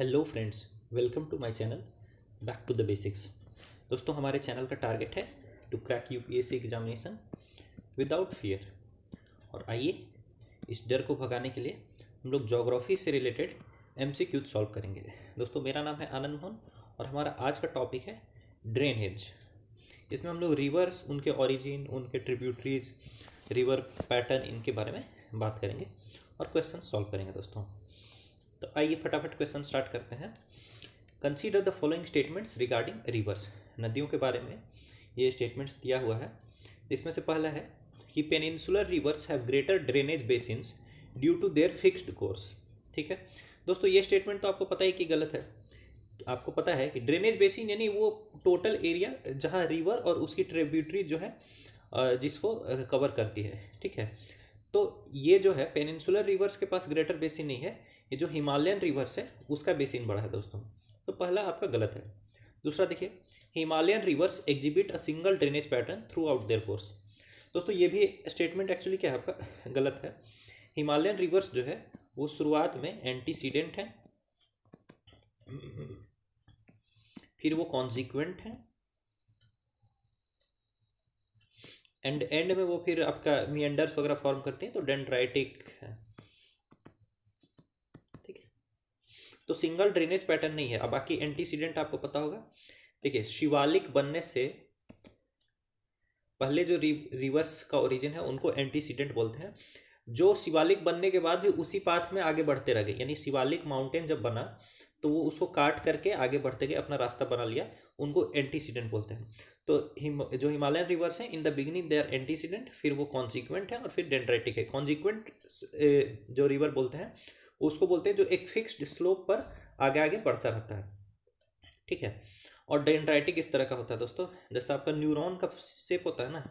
Hello friends welcome to my channel back to the basics दोस्तों हमारे channel का target है to crack UPSC examination without fear और आइए इस डर को भगाने के लिए हम लोग जोग्राफी से related M C Qs solve करेंगे दोस्तों मेरा नाम है आनंद मोहन और हमारा आज का टॉपिक है ड्रेनेज इसमें हम लोग रिवर्स उनके ऑरिजिन उनके ट्रिब्यूटरीज रिवर पैटर्न इनके बारे में बात करेंगे और क्वेश्चन सॉल्व करेंगे दोस्तों तो आइए फटाफट क्वेश्चन स्टार्ट करते हैं consider the following statements regarding rivers नदियों के बारे में ये स्टेटमेंट्स दिया हुआ है इसमें से पहला है कि peninsular rivers have greater drainage basins due to their fixed course ठीक है दोस्तों ये स्टेटमेंट तो आपको पता ही कि गलत है आपको पता है कि ड्रेनेज बेसिन यानी वो टोटल एरिया जहाँ रिवर और उसकी ट्रिब्यूटरी जो है जिसको कवर करती है ठीक है तो ये जो है पेनिनसुलर रिवर्स के पास ग्रेटर बेसिन नहीं है ये जो हिमालयन रिवर्स है उसका बेसिन बड़ा है दोस्तों तो पहला आपका गलत है दूसरा देखिए Himalayan rivers exhibit a single drainage pattern throughout their course दोस्तों ये भी स्टेटमेंट एक्चुअली क्या है आपका गलत है हिमालयन रिवर्स जो है वो शुरुआत में एंटीसीडेंट है फिर वो कॉन्सिक्वेंट है एंड एंड में वो फिर आपका मियंडर्स वगैरह फॉर्म करते हैं तो डेंड्राइटिक है तो सिंगल ड्रेनेज पैटर्न नहीं है अब बाकी एंटीसीडेंट आपको पता होगा देखिए शिवालिक बनने से पहले जो रिवर्स का ओरिजिन है उनको एंटीसीडेंट बोलते हैं जो शिवालिक बनने के बाद भी उसी पाथ में आगे बढ़ते रह गए यानी शिवालिक माउंटेन जब बना तो वो उसको काट करके आगे बढ़ते गए अपना रास्ता बना लिया उनको एंटीसीडेंट बोलते हैं तो हिम जो हिमालयन रिवर्स हैं in the beginning they are antecedent फिर वो कॉन्सिक्वेंट है और फिर डेंड्राइटिक है कॉन्सिक्वेंट जो रिवर बोलते हैं उसको बोलते हैं जो एक फिक्स्ड स्लोप पर आगे आगे बढ़ता रहता है ठीक है और डेंड्राइटिक इस तरह का होता है दोस्तों जैसा आपका न्यूरॉन का शेप होता है ना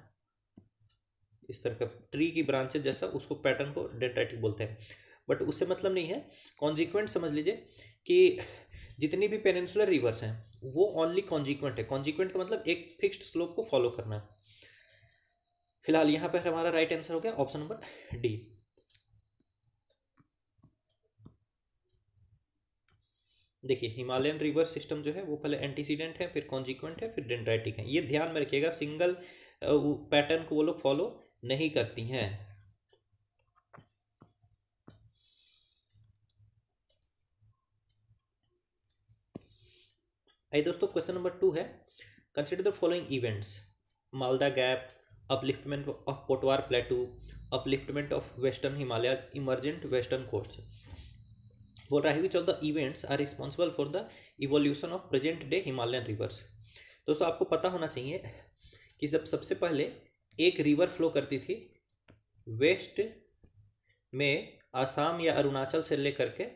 इस तरह का ट्री की ब्रांचेज जैसा उसको पैटर्न को डेंड्राइटिक बोलते हैं बट उससे मतलब नहीं है कॉन्जिक्वेंट समझ लीजिए कि जितनी भी पेनेंसुलर रिवर्स हैं वो ओनली कॉन्जिक्वेंट है कॉन्जिक्वेंट का मतलब एक फिक्स्ड स्लोप को फॉलो करना है फिलहाल यहाँ पर हमारा राइट आंसर हो गया ऑप्शन नंबर डी देखिए हिमालयन रिवर सिस्टम जो है वो पहले एंटीसीडेंट है फिर कॉन्जिक्वेंट है फिर डेंड्राइटिक है ये ध्यान में रखिएगा सिंगल पैटर्न को वो लोग फॉलो नहीं करती हैं आई दोस्तों क्वेश्चन नंबर टू है consider the following events Malda gap upliftment of Potwar plateau upliftment of western Himalaya emergent western coast What which of the events are responsible for the evolution of present day Himalayan rivers? दोस्तों आपको पता होना चाहिए कि जब सबसे पहले एक रिवर फ्लो करती थी वेस्ट में आसाम या अरुणाचल से लेकर के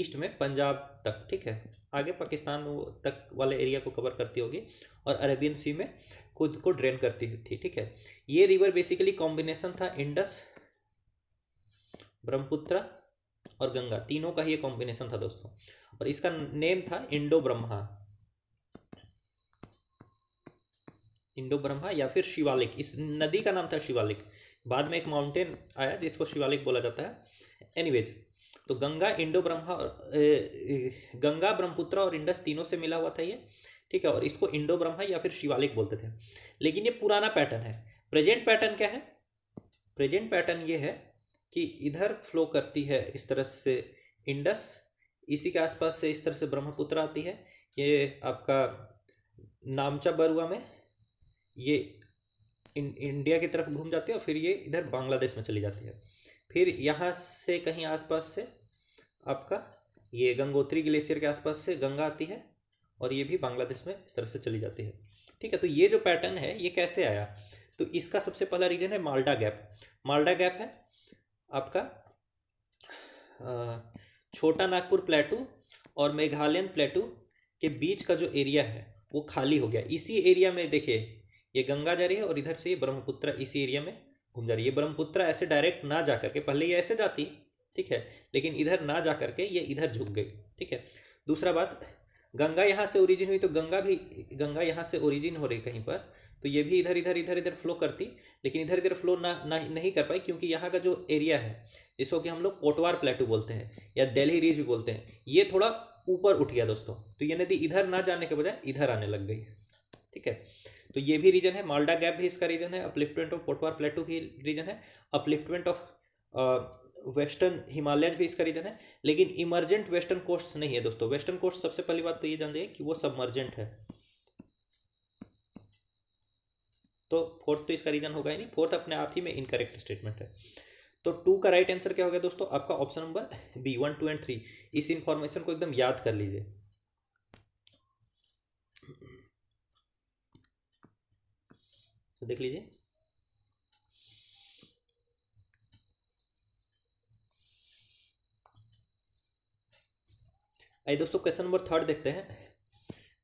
ईस्ट में पंजाब तक ठीक है आगे पाकिस्तान तक वाले एरिया को कवर करती होगी और अरेबियन सी में खुद को ड्रेन करती थी ठीक है ये रिवर बेसिकली कॉम्बिनेशन था इंडस ब्रह्मपुत्र और गंगा तीनों का ही कॉम्बिनेशन था दोस्तों और इसका नेम था इंडो ब्रह्मा इंडो ब्रह्मा या फिर शिवालिक इस नदी का नाम था शिवालिक बाद में एक माउंटेन आया जिसको शिवालिक बोला जाता है एनीवेज तो गंगा इंडो ब्रह्मा और गंगा ब्रह्मपुत्र और इंडस तीनों से मिला हुआ था ये ठीक है और इसको इंडो ब्रह्मा या फिर शिवालिक बोलते थे लेकिन ये पुराना पैटर्न है प्रेजेंट पैटर्न क्या है प्रेजेंट पैटर्न ये है कि इधर फ्लो करती है इस तरह से इंडस इसी के आसपास से इस तरह से ब्रह्मपुत्र आती है ये आपका नामचा बरुआ में ये इन, इंडिया की तरफ घूम जाती है और फिर ये इधर बांग्लादेश में चली जाती है फिर यहाँ से कहीं आसपास से आपका ये गंगोत्री ग्लेशियर के आसपास से गंगा आती है और ये भी बांग्लादेश में इस तरह से चली जाती है ठीक है तो ये जो पैटर्न है ये कैसे आया तो इसका सबसे पहला रीज़न है मालडा गैप मालडा गैप है आपका छोटा नागपुर प्लेटू और मेघालयन प्लेटू के बीच का जो एरिया है वो खाली हो गया इसी एरिया में देखिए ये गंगा जा रही है और इधर से ये ब्रह्मपुत्र इसी एरिया में घूम जा रही है ब्रह्मपुत्र ऐसे डायरेक्ट ना जा करके पहले ये ऐसे जाती ठीक है लेकिन इधर ना जा करके ये इधर झुक गई ठीक है दूसरा बात गंगा यहाँ से ओरिजिन हुई तो गंगा भी गंगा यहाँ से ओरिजिन हो रही कहीं पर तो ये भी इधर इधर इधर इधर फ्लो करती लेकिन इधर इधर फ्लो ना, ना नहीं कर पाई क्योंकि यहाँ का जो एरिया है जिसको कि हम लोग कोटवार प्लेटू बोलते हैं या दिल्ली रीज भी बोलते हैं ये थोड़ा ऊपर उठ गया दोस्तों तो ये नदी इधर ना जाने के बजाय इधर आने लग गई ठीक है तो ये भी रीजन है मालडा गैप भी इसका रीजन है अपलिफ्टमेंट ऑफ कोटवार प्लेटू भी रीजन है अपलिफ्टमेंट ऑफ वेस्टर्न हिमालयज भी इसका रीजन है लेकिन इमरजेंट वेस्टर्न कोस्ट नहीं है दोस्तों वेस्टर्न कोस्ट सबसे पहली बात तो ये जान लीजिए कि वो सबमर्जेंट है तो फोर्थ तो इसका रीजन होगा ही नहीं फोर्थ अपने आप ही में इनकरेक्ट स्टेटमेंट है तो टू का राइट आंसर क्या हो गया दोस्तों आपका option number B one two and three इस इंफॉर्मेशन को एकदम याद कर लीजिए तो देख लीजिए आइए दोस्तों क्वेश्चन नंबर थर्ड देखते हैं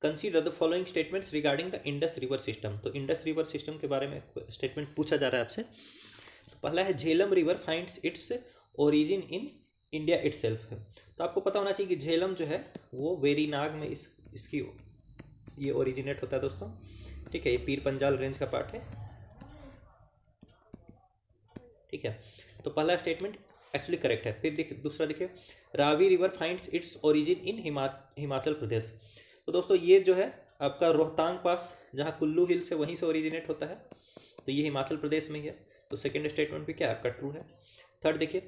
consider the following statements regarding the Indus river system तो इंडस रिवर सिस्टम के बारे में स्टेटमेंट पूछा जा रहा है आपसे तो पहला है Jhelum river finds its origin in India it's तो आपको पता होना चाहिए कि झेलम जो है वो वेरीनाग में इस इसकी ये ओरिजिनेट होता है दोस्तों ठीक है ये पीर पंजाल रेंज का पार्ट है ठीक है तो पहला स्टेटमेंट एक्चुअली करेक्ट है फिर दूसरा देखिए Ravi river finds its origin in Hima Himachal Pradesh तो दोस्तों ये जो है आपका रोहतांग पास जहाँ कुल्लू हिल से वहीं से ओरिजिनेट होता है तो ये हिमाचल प्रदेश में ही है तो सेकेंड स्टेटमेंट भी क्या आपका ट्रू है थर्ड देखिए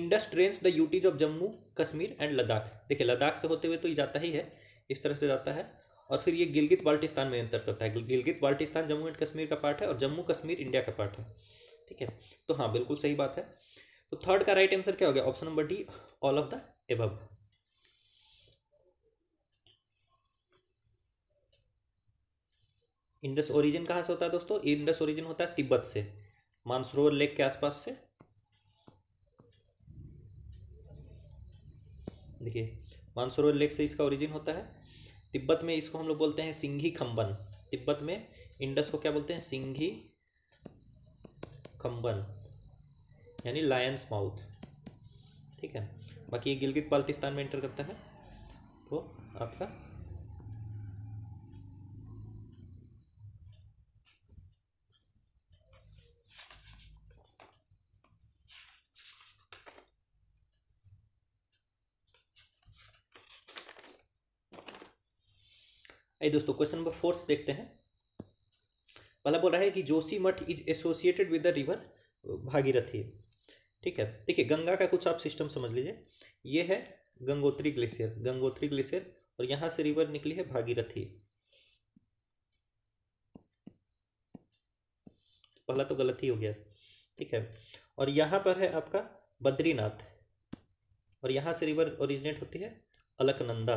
Indus drains the UTs of Jammu Kashmir and Ladakh देखिए लद्दाख से होते हुए तो ये जाता ही है इस तरह से जाता है और फिर ये गिलगित बाल्टिस्तान में अंतर करता है गिलगित बाल्टिस्तान जम्मू एंड कश्मीर का पार्ट है और जम्मू कश्मीर इंडिया का पार्ट है ठीक है तो हाँ बिल्कुल सही बात है तो थर्ड का राइट आंसर क्या हो गया option number D all of the above Indus origin कहाँ से होता है दोस्तों इंडस ओरिजिन होता है तिब्बत से मानसरोवर लेक के आसपास से देखिए मानसरोवर लेक से इसका ओरिजिन होता है तिब्बत में इसको हम लोग बोलते हैं सिंघी खम्बन तिब्बत में इंडस को क्या बोलते हैं सिंघी खम्बन यानी लायंस माउथ ठीक है बाकी ये गिलगित बाल्टिस्तान में इंटर करता है तो आपका आइए दोस्तों क्वेश्चन नंबर फोर्थ देखते हैं पहला बोल रहा है कि Joshimath is associated with the river Bhagirathi ठीक है ठीक है गंगा का कुछ आप सिस्टम समझ लीजिए ये है गंगोत्री ग्लेशियर गंगोत्री ग्लेशियर और यहाँ से रिवर निकली है भागीरथी पहला तो गलत ही हो गया ठीक है और यहाँ पर है आपका बद्रीनाथ और यहाँ से रिवर ओरिजिनेट होती है अलकनंदा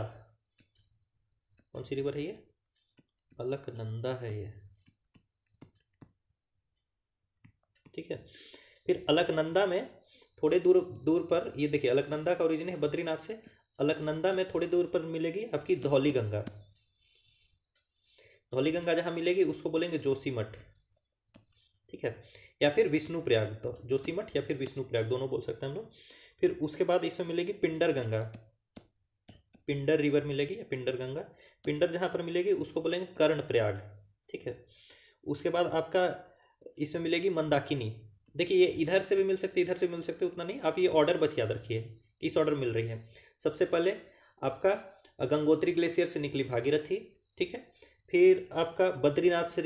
कौन सी रिवर है ये अलकनंदा है ये ठीक है फिर अलकनंदा में थोड़े दूर दूर पर ये देखिए अलकनंदा का ओरिजिन है बद्रीनाथ से अलकनंदा में थोड़ी दूर पर मिलेगी आपकी धौली गंगा धौली गंगा जहां मिलेगी उसको बोलेंगे जोशीमठ ठीक है या फिर विष्णु प्रयाग तो जोशीमठ या फिर विष्णु प्रयाग दोनों बोल सकते हैं हम लोग फिर उसके बाद इसमें मिलेगी पिंडर गंगा पिंडर रिवर मिलेगी पिंडर गंगा पिंडर जहाँ पर मिलेगी उसको बोलेंगे कर्ण प्रयाग ठीक है उसके बाद आपका इसमें मिलेगी मंदाकिनी देखिए ये इधर से भी मिल सकती है इधर से मिल सकती है उतना नहीं आप ये ऑर्डर बस याद रखिए इस ऑर्डर मिल रही है सबसे पहले आपका गंगोत्री ग्लेशियर से निकली भागीरथी ठीक है फिर आपका बद्रीनाथ से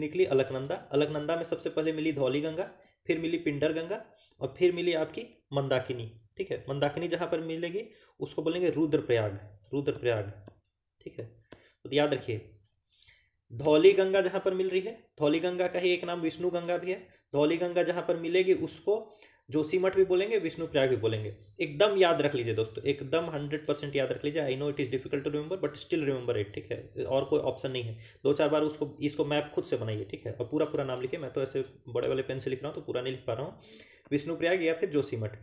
निकली अलकनंदा अलकनंदा में सबसे पहले मिली धौली गंगा फिर मिली पिंडर गंगा और फिर मिली आपकी मंदाकिनी ठीक है मंदाकिनी जहाँ पर मिलेगी उसको बोलेंगे रुद्रप्रयाग रुद्रप्रयाग ठीक है तो याद रखिए धौली गंगा जहाँ पर मिल रही है धौली गंगा का ही एक नाम विष्णु गंगा भी है धौली गंगा जहाँ पर मिलेगी उसको जोशी मठ भी बोलेंगे विष्णु प्रयाग भी बोलेंगे एकदम याद रख लीजिए दोस्तों एकदम हंड्रेड परसेंट याद रख लीजिए I know it is difficult to remember but still remember it ठीक है और कोई ऑप्शन नहीं है दो चार बार उसको इसको मैप खुद से बनाइए ठीक है और पूरा पूरा नाम लिखिए मैं तो ऐसे बड़े वाले पेन से लिख रहा हूँ तो पूरा नहीं लिख पा रहा हूँ विष्णु प्रयाग या फिर जोशीमठ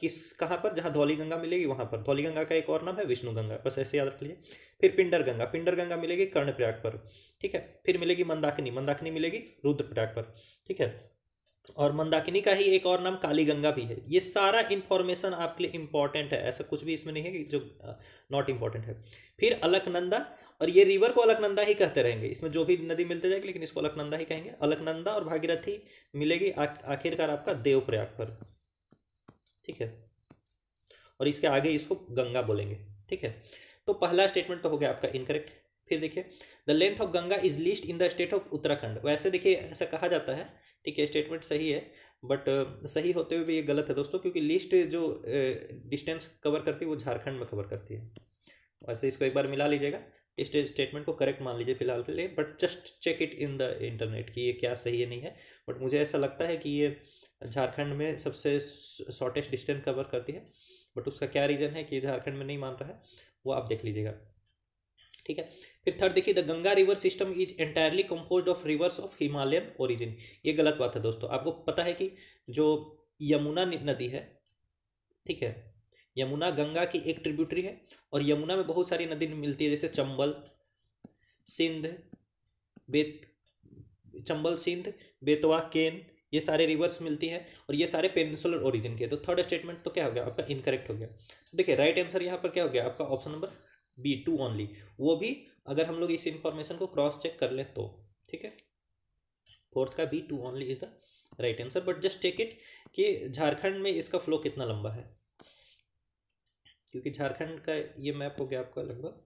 किस कहाँ पर जहाँ धौली गंगा मिलेगी वहाँ पर धौली गंगा का एक और नाम है विष्णु गंगा बस ऐसे याद रख लीजिए फिर पिंडर गंगा पिंडर गंगा मिलेगी कर्णप्रयाग पर ठीक है फिर मिलेगी मंदाकिनी मंदाकिनी मिलेगी रुद्रप्रयाग पर ठीक है और मंदाकिनी का ही एक और नाम काली गंगा भी है ये सारा इन्फॉर्मेशन आपके लिए इंपॉर्टेंट है ऐसा कुछ भी इसमें नहीं है कि जो नॉट इंपॉर्टेंट है फिर अलकनंदा और ये रिवर को अलकनंदा ही कहते रहेंगे इसमें जो भी नदी मिलते जाएगी लेकिन इसको अलकनंदा ही कहेंगे अलकनंदा और भागीरथी मिलेगी आखिरकार आपका देवप्रयाग पर ठीक है और इसके आगे इसको गंगा बोलेंगे ठीक है तो पहला स्टेटमेंट तो हो गया आपका इनकरेक्ट फिर देखिए the length of Ganga is least in the state of Uttarakhand वैसे देखिए ऐसा कहा जाता है ठीक है स्टेटमेंट सही है बट सही होते हुए भी ये गलत है दोस्तों क्योंकि लिस्ट जो डिस्टेंस कवर करती है वो झारखंड में कवर करती है वैसे इसको एक बार मिला लीजिएगा इस स्टेटमेंट को करेक्ट मान लीजिए फिलहाल के लिए but just check it in the internet कि ये क्या सही है नहीं है बट मुझे ऐसा लगता है कि ये झारखंड में सबसे शॉर्टेस्ट डिस्टेंस कवर करती है बट उसका क्या रीज़न है कि झारखंड में नहीं मान रहा है वो आप देख लीजिएगा ठीक है फिर थर्ड देखिए the Ganga river system is entirely compose of rivers of Himalayan origin ये गलत बात है दोस्तों आपको पता है कि जो यमुना नदी है ठीक है यमुना गंगा की एक ट्रिब्यूटरी है और यमुना में बहुत सारी नदी मिलती है जैसे चंबल सिंध बेत चंबल सिंध बेतवा केन ये सारे रिवर्स मिलती है और ये सारे पेनिसुलर ओरिजिन के तो थर्ड स्टेटमेंट तो क्या हो गया आपका इनकरेक्ट हो गया देखिए राइट आंसर यहाँ पर क्या हो गया आपका option number B two only वो भी अगर हम लोग इस इंफॉर्मेशन को क्रॉस चेक कर लें तो ठीक है फोर्थ का B two only is the right answer but just take it कि झारखंड में इसका फ्लो कितना लंबा है क्योंकि झारखंड का ये मैप हो गया आपका लगभग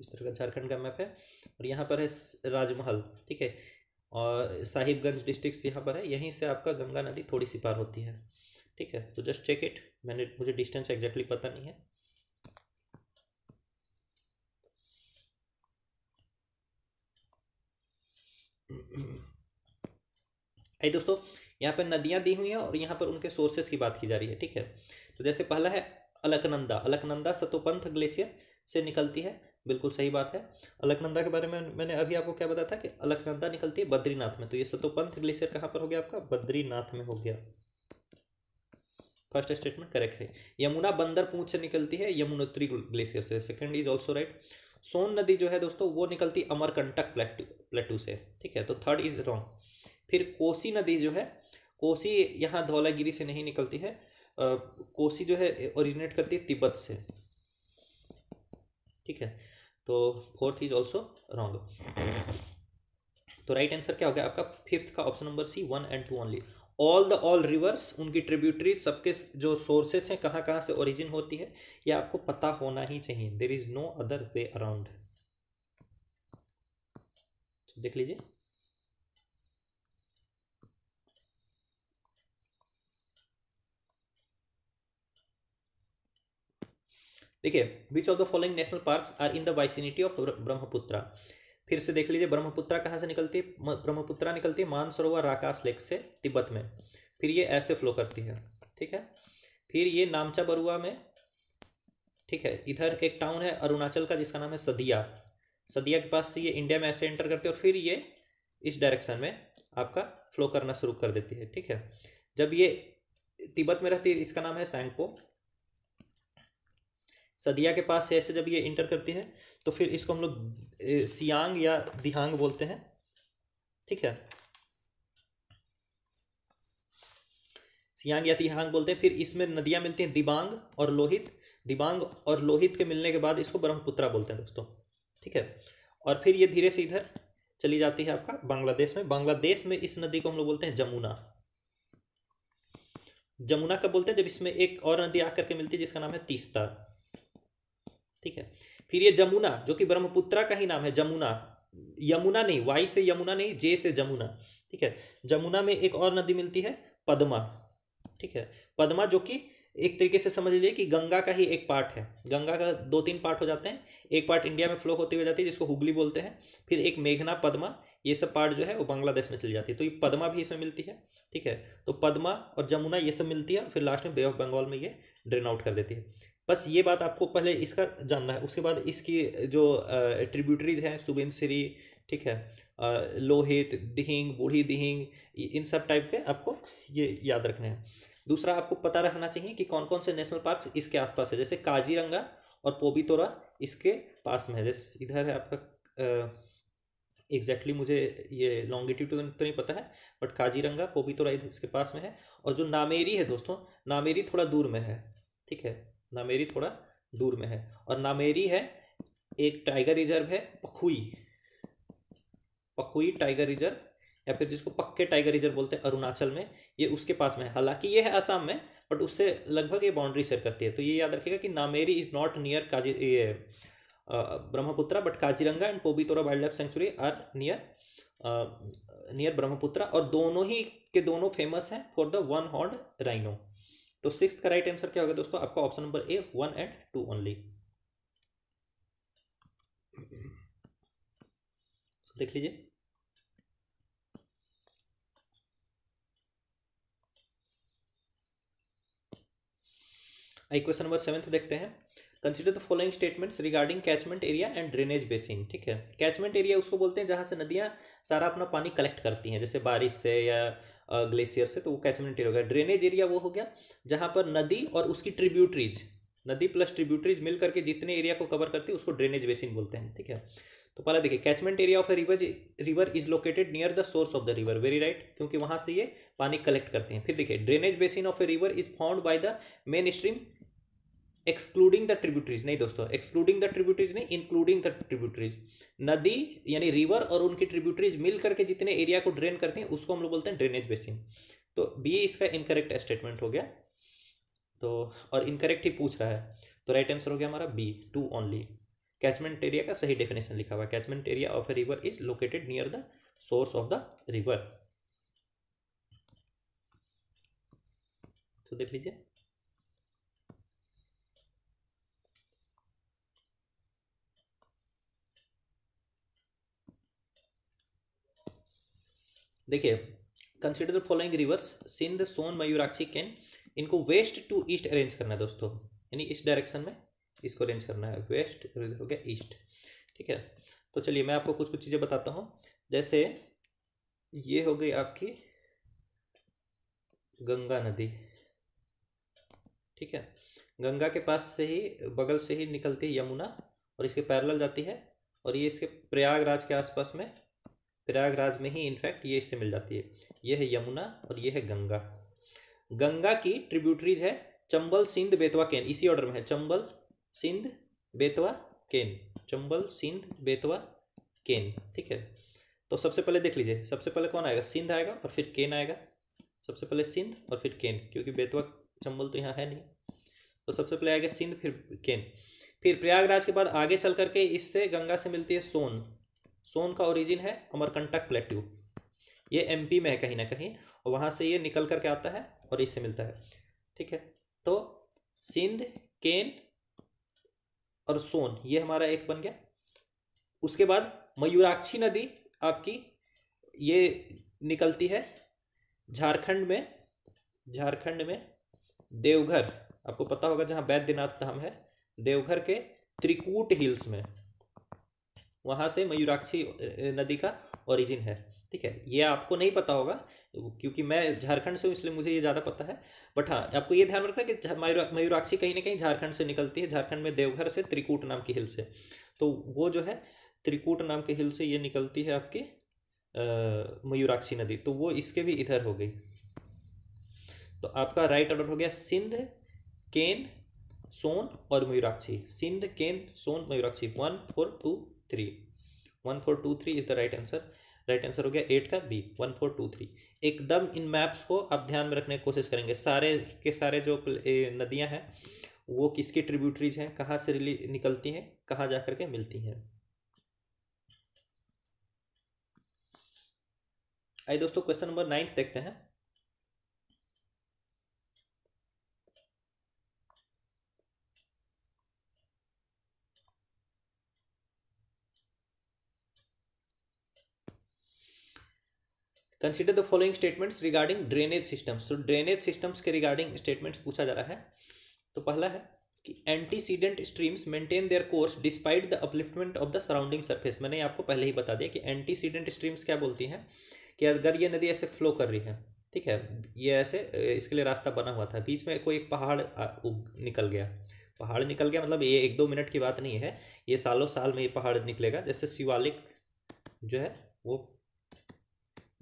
इस तरह का झारखंड का मैप है और यहाँ पर है राजमहल ठीक है और साहिबगंज डिस्ट्रिक्ट यहाँ पर है यहीं से आपका गंगा नदी थोड़ी सी पार होती है ठीक है तो जस्ट चेक इट मैंने मुझे डिस्टेंस एग्जैक्टली पता नहीं है आई दोस्तों यहाँ पर नदियाँ दी हुई हैं और यहाँ पर उनके सोर्सेस की बात की जा रही है ठीक है तो जैसे पहला है अलकनंदा अलकनंदा सतोपंथ ग्लेशियर से निकलती है बिल्कुल सही बात है अलकनंदा के बारे में मैंने अभी आपको क्या बताया था कि अलकनंदा निकलती है बद्रीनाथ में तो ये सतोपंथ ग्लेशियर कहाँ पर हो गया आपका बद्रीनाथ में हो गया फर्स्ट स्टेटमेंट करेक्ट है यमुना बंदर पूछ से निकलती है यमुनोत्री ग्लेशियर से second is also right Son नदी जो है दोस्तों वो निकलती अमरकंटक प्लेटू प्लेटू से ठीक है तो थर्ड इज रॉन्ग फिर कोसी नदी जो है कोसी यहाँ धौलागिरी से नहीं निकलती है आ, कोसी जो है ओरिजिनेट करती है तिब्बत से ठीक है तो फोर्थ इज ऑल्सो रॉन्ग तो राइट right आंसर क्या हो गया आपका फिफ्थ का option number C one and two only all the all rivers उनकी ट्रिब्यूटरी सबके जो सोर्सेस हैं कहाँ कहाँ से ओरिजिन होती है ये आपको पता होना ही चाहिए there is no other way around देख लीजिए देखिए which of the following national parks are in the vicinity of Brahmaputra फिर से देख लीजिए ब्रह्मपुत्रा कहाँ से निकलती है ब्रह्मपुत्रा निकलती है मानसरोवर राकाश लेक से तिब्बत में फिर ये ऐसे फ्लो करती है ठीक है फिर ये नामचा बरुआ में ठीक है इधर एक टाउन है अरुणाचल का जिसका नाम है सदिया सदिया के पास से ये इंडिया में ऐसे एंटर करते और फिर ये इस डायरेक्शन में आपका फ्लो करना शुरू कर देती है ठीक है जब ये तिब्बत में रहती है इसका नाम है सैंगपो सदिया के पास से ऐसे जब ये इंटर करती है तो फिर इसको हम लोग सियांग या दिहांग बोलते हैं ठीक है सियांग या तिहांग बोलते हैं फिर इसमें नदियां मिलती हैं दिबांग और लोहित दिबांग और लोहित के मिलने के बाद इसको ब्रह्मपुत्रा बोलते हैं दोस्तों ठीक है और फिर ये धीरे से इधर चली जाती है आपका बांग्लादेश में बांग्लादेश में इस नदी को हम लोग बोलते हैं जमुना जमुना का बोलते हैं जब इसमें एक और नदी आकर के मिलती है जिसका नाम है तीस्ता ठीक है फिर ये जमुना जो कि ब्रह्मपुत्रा का ही नाम है जमुना यमुना नहीं वाई से यमुना नहीं जे से जमुना ठीक है जमुना में एक और नदी मिलती है पद्मा ठीक है पद्मा जो कि एक तरीके से समझ लीजिए कि गंगा का ही एक पार्ट है गंगा का दो तीन पार्ट हो जाते हैं एक पार्ट इंडिया में फ्लो होती हुई जाती है जिसको हुगली बोलते हैं फिर एक मेघना पद्मा ये सब पार्ट जो है वो बांग्लादेश में चली जाती है तो ये पद्मा भी इसमें मिलती है ठीक है तो पद्मा और जमुना ये सब मिलती है फिर लास्ट में बे ऑफ बंगाल में ये ड्रेन आउट कर देती है बस ये बात आपको पहले इसका जानना है उसके बाद इसकी जो ट्रिब्यूटरीज हैं सुबेनसिरी ठीक है लोहित दिहिंग बूढ़ी दिहिंग इन सब टाइप के आपको ये याद रखने हैं दूसरा आपको पता रखना चाहिए कि कौन कौन से नेशनल पार्क इसके आसपास है जैसे काजीरंगा और पोबीतोरा इसके पास में है जैसे इधर है आपका एग्जैक्टली मुझे ये लॉन्गिट्यूड तो, तो नहीं पता है बट काजीरंगा पोबीतोरा इधर इसके पास में है और जो नामेरी है दोस्तों नामेरी थोड़ा दूर में है ठीक है नामेरी थोड़ा दूर में है और नामेरी है एक टाइगर रिजर्व है पखुई पखुई टाइगर रिजर्व या फिर जिसको पक्के टाइगर रिजर्व बोलते हैं अरुणाचल में ये उसके पास में है हालांकि ये है आसाम में बट उससे लगभग ये बाउंड्री शेयर करती है तो ये याद रखिएगा कि Nameri is not near Kazi ये Brahmaputra but Kaziranga and Pobitora wildlife sanctuary are near near Brahmaputra और दोनों ही के दोनों फेमस हैं for the one horned rhino तो सिक्स का राइट आंसर क्या होगा दोस्तों आपका option number A one and two only देख लीजिए क्वेश्चन नंबर सेवेंथ देखते हैं consider the following statements regarding catchment area and drainage basin ठीक है कैचमेंट एरिया उसको बोलते हैं जहां से नदियां सारा अपना पानी कलेक्ट करती हैं जैसे बारिश से या ग्लेशियर से तो वो कैचमेंट एरिया हो गया ड्रेनेज एरिया वो हो गया जहाँ पर नदी और उसकी ट्रिब्यूटरीज नदी प्लस ट्रिब्यूटरीज मिल करके जितने एरिया को कवर करती है उसको ड्रेनेज बेसिन बोलते हैं ठीक है तो पहला देखिए catchment area of a river river is located near the source of the river very right क्योंकि वहां से ये पानी कलेक्ट करते हैं फिर देखिए drainage basin of a river is found by the main stream excluding the tributaries नहीं दोस्तों एक्सक्लूडिंग द ट्रिब्यूटरीज नहीं इंक्लूडिंग द ट्रिब्यूटरीज नदी यानी रिवर और उनकी ट्रिब्यूटरीज मिल करके जितने एरिया को ड्रेन करते हैं उसको हम लोग बोलते हैं ड्रेनेज बेसिन तो बी इसका इनकरेक्ट स्टेटमेंट हो गया तो और इनकरेक्ट ही पूछ रहा है तो राइट आंसर हो गया हमारा B two only catchment area का सही डेफिनेशन लिखा हुआ है catchment area of a river is located near the source of the river तो देख लीजिए देखिए consider the following rivers Sindh Son Mayurakshi Ken इनको वेस्ट टू ईस्ट अरेंज करना है दोस्तों यानी इस डायरेक्शन में इसको अरेंज करना है वेस्ट हो गया ईस्ट ठीक है तो चलिए मैं आपको कुछ कुछ चीज़ें बताता हूँ जैसे ये हो गई आपकी गंगा नदी ठीक है गंगा के पास से ही बगल से ही निकलती है यमुना और इसके पैरल जाती है और ये इसके प्रयागराज के आसपास में प्रयागराज में ही इनफैक्ट ये इससे मिल जाती है ये है यमुना और ये है गंगा गंगा की ट्रिब्यूटरीज है चंबल सिंध बेतवा केन इसी ऑर्डर में है चंबल सिंध बेतवा केन चंबल सिंध बेतवा केन ठीक है तो सबसे पहले देख लीजिए सबसे पहले कौन आएगा सिंध आएगा और फिर केन आएगा सबसे पहले सिंध और फिर केन क्योंकि बेतवा चंबल तो यहाँ है नहीं तो सबसे पहले आएगा सिंध फिर केन फिर प्रयागराज के बाद आगे चल करके इससे गंगा से मिलती है सोन सोन का ओरिजिन है अमरकंटक प्लेट्यू ये एमपी में है कहीं ना कहीं और वहाँ से ये निकल करके आता है और इससे मिलता है ठीक है तो सिंध केन और सोन ये हमारा एक बन गया उसके बाद मयूराक्षी नदी आपकी ये निकलती है झारखंड में झारखंड में देवघर आपको पता होगा जहाँ बैद्यनाथ धाम है देवघर के त्रिकूट हिल्स में वहाँ से मयूराक्षी नदी का ओरिजिन है ठीक है ये आपको नहीं पता होगा क्योंकि मैं झारखंड से हूँ इसलिए मुझे ये ज़्यादा पता है बट हाँ आपको ये ध्यान रखना कि मयूराक्षी कहीं ना कहीं झारखंड से निकलती है झारखंड में देवघर से त्रिकूट नाम की हिल से तो वो जो है त्रिकूट नाम के हिल से ये निकलती है आपकी मयूराक्षी नदी तो वो इसके भी इधर हो गई तो आपका राइट ऑर्डर हो गया सिंध केन सोन और Mayurakshi Sindh Ken Son Mayurakshi one four two three one four two three is the right answer right answer हो गया एट का B one four two three एकदम इन मैप्स को आप ध्यान में रखने की कोशिश करेंगे सारे के सारे जो नदियां हैं वो किसकी ट्रिब्यूटरीज हैं कहाँ से रिली निकलती हैं कहाँ जा के मिलती हैं आइए दोस्तों क्वेश्चन नंबर नाइन्थ देखते हैं consider the following statements regarding drainage systems तो ड्रेनेज सिस्टम्स के रिगार्डिंग स्टेटमेंट्स पूछा जा रहा है तो पहला है कि antecedent streams maintain their course despite the upliftment of the surrounding surface मैंने आपको पहले ही बता दिया कि एंटीसीडेंट स्ट्रीम्स क्या बोलती हैं कि अगर ये नदी ऐसे फ्लो कर रही है ठीक है ये ऐसे इसके लिए रास्ता बना हुआ था बीच में कोई एक पहाड़ निकल गया पहाड़ निकल गया मतलब ये एक दो मिनट की बात नहीं है ये सालों साल में ये पहाड़ निकलेगा जैसे शिवालिक जो है वो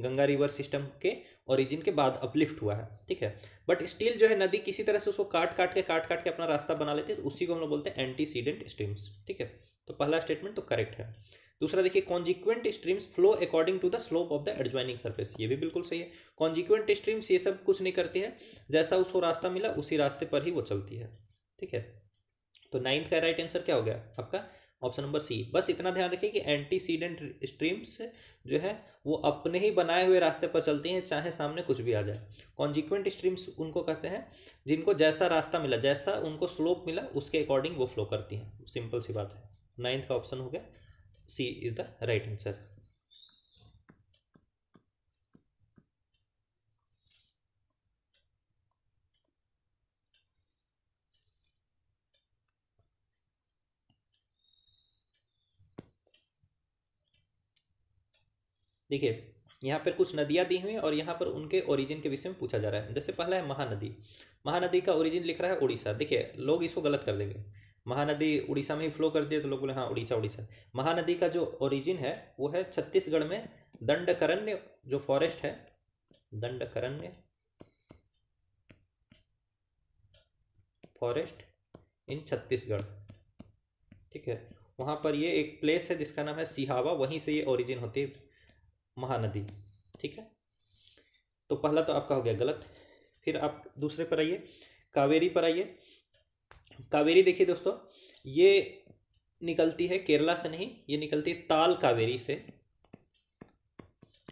गंगा रिवर सिस्टम के ओरिजिन के बाद अपलिफ्ट हुआ है ठीक है बट स्टील जो है नदी किसी तरह से उसको काट काट के काट काट के अपना रास्ता बना लेती है तो उसी को हम लोग बोलते हैं एंटीसीडेंट स्ट्रीम्स ठीक है तो पहला स्टेटमेंट तो करेक्ट है दूसरा देखिए consequent streams flow according to the slope of the adjoining surface ये भी बिल्कुल सही है कॉन्जिक्वेंट स्ट्रीम्स ये सब कुछ नहीं करती है जैसा उसको रास्ता मिला उसी रास्ते पर ही वो चलती है ठीक है तो नाइन्थ का राइट आंसर क्या हो गया आपका ऑप्शन नंबर सी बस इतना ध्यान रखिए कि एंटीसीडेंट स्ट्रीम्स जो है वो अपने ही बनाए हुए रास्ते पर चलती हैं चाहे सामने कुछ भी आ जाए कॉन्जिक्वेंट स्ट्रीम्स उनको कहते हैं जिनको जैसा रास्ता मिला जैसा उनको स्लोप मिला उसके अकॉर्डिंग वो फ्लो करती हैं सिंपल सी बात है नाइन्थ का ऑप्शन हो गया C is the right answer देखिए यहाँ पर कुछ नदियाँ दी हुई हैं और यहाँ पर उनके ओरिजिन के विषय में पूछा जा रहा है जैसे पहला है महानदी महानदी का ओरिजिन लिख रहा है उड़ीसा देखिए लोग इसको गलत कर देंगे महानदी उड़ीसा में ही फ्लो कर दिए तो लोग बोले हाँ उड़ीसा उड़ीसा महानदी का जो ओरिजिन है वो है छत्तीसगढ़ में दंडकरण्य जो फॉरेस्ट है दंडकरण्य फॉरेस्ट इन छत्तीसगढ़ ठीक है वहाँ पर ये एक प्लेस है जिसका नाम है सिहावा वहीं से ये ओरिजिन होती है महानदी ठीक है तो पहला तो आपका हो गया गलत फिर आप दूसरे पर आइए कावेरी पर आइए कावेरी देखिए दोस्तों ये निकलती है केरला से नहीं ये निकलती है ताल कावेरी से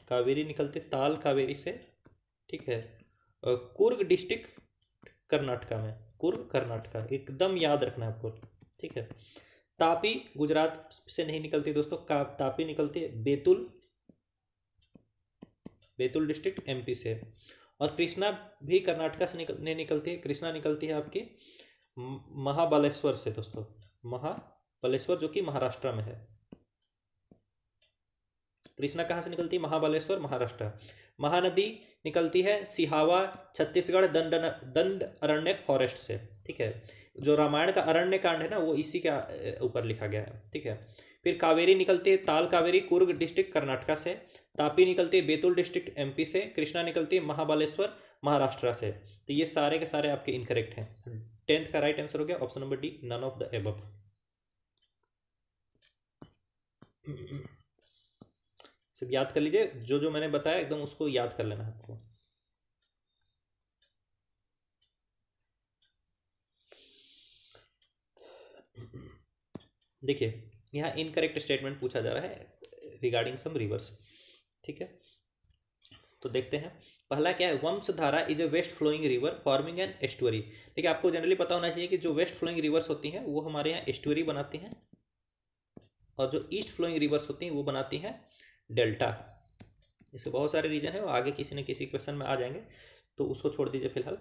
कावेरी निकलती है ताल कावेरी से ठीक है कुर्ग डिस्ट्रिक्ट कर्नाटका में कुर्ग कर्नाटका एकदम याद रखना है आपको ठीक है तापी गुजरात से नहीं निकलती दोस्तों का तापी निकलती है बेतुल बैतूल डिस्ट्रिक्ट एमपी से और कृष्णा भी कर्नाटका से निकल ने निकलती है कृष्णा निकलती है आपकी महाबलेश्वर से दोस्तों महाबलेश्वर जो कि महाराष्ट्र में है कृष्णा कहाँ से निकलती है महाबलेश्वर महाराष्ट्र महानदी निकलती है सिहावा छत्तीसगढ़ दंड दंड अरण्य फॉरेस्ट से ठीक है जो रामायण का अरण्य कांड है ना वो इसी के ऊपर लिखा गया है ठीक है फिर कावेरी निकलती है ताल कावेरी कुर्ग डिस्ट्रिक्ट कर्नाटका से तापी निकलती है बेतुल डिस्ट्रिक्ट एमपी से कृष्णा निकलती है महाबालेश्वर महाराष्ट्र से तो ये सारे के सारे आपके इनकरेक्ट हैं टेंथ हम्म। का राइट आंसर हो गया option number D none of the above सब याद कर लीजिए जो जो मैंने बताया एकदम उसको याद कर लेना है आपको देखिए यहाँ इनकरेक्ट स्टेटमेंट पूछा जा रहा है रिगार्डिंग सम रिवर्स ठीक है तो देखते हैं पहला क्या है धारा is a west flowing river forming an estuary देखिए आपको जनरली पता होना चाहिए कि जो वेस्ट फ्लोइंग रिवर्स होती हैं वो हमारे यहाँ एस्टुअरी बनाती हैं और जो ईस्ट फ्लोइंग रिवर्स होती हैं वो बनाती हैं डेल्टा इसके बहुत सारे रीजन है आगे किसी न किसी क्वेश्चन में आ जाएंगे तो उसको छोड़ दीजिए फिलहाल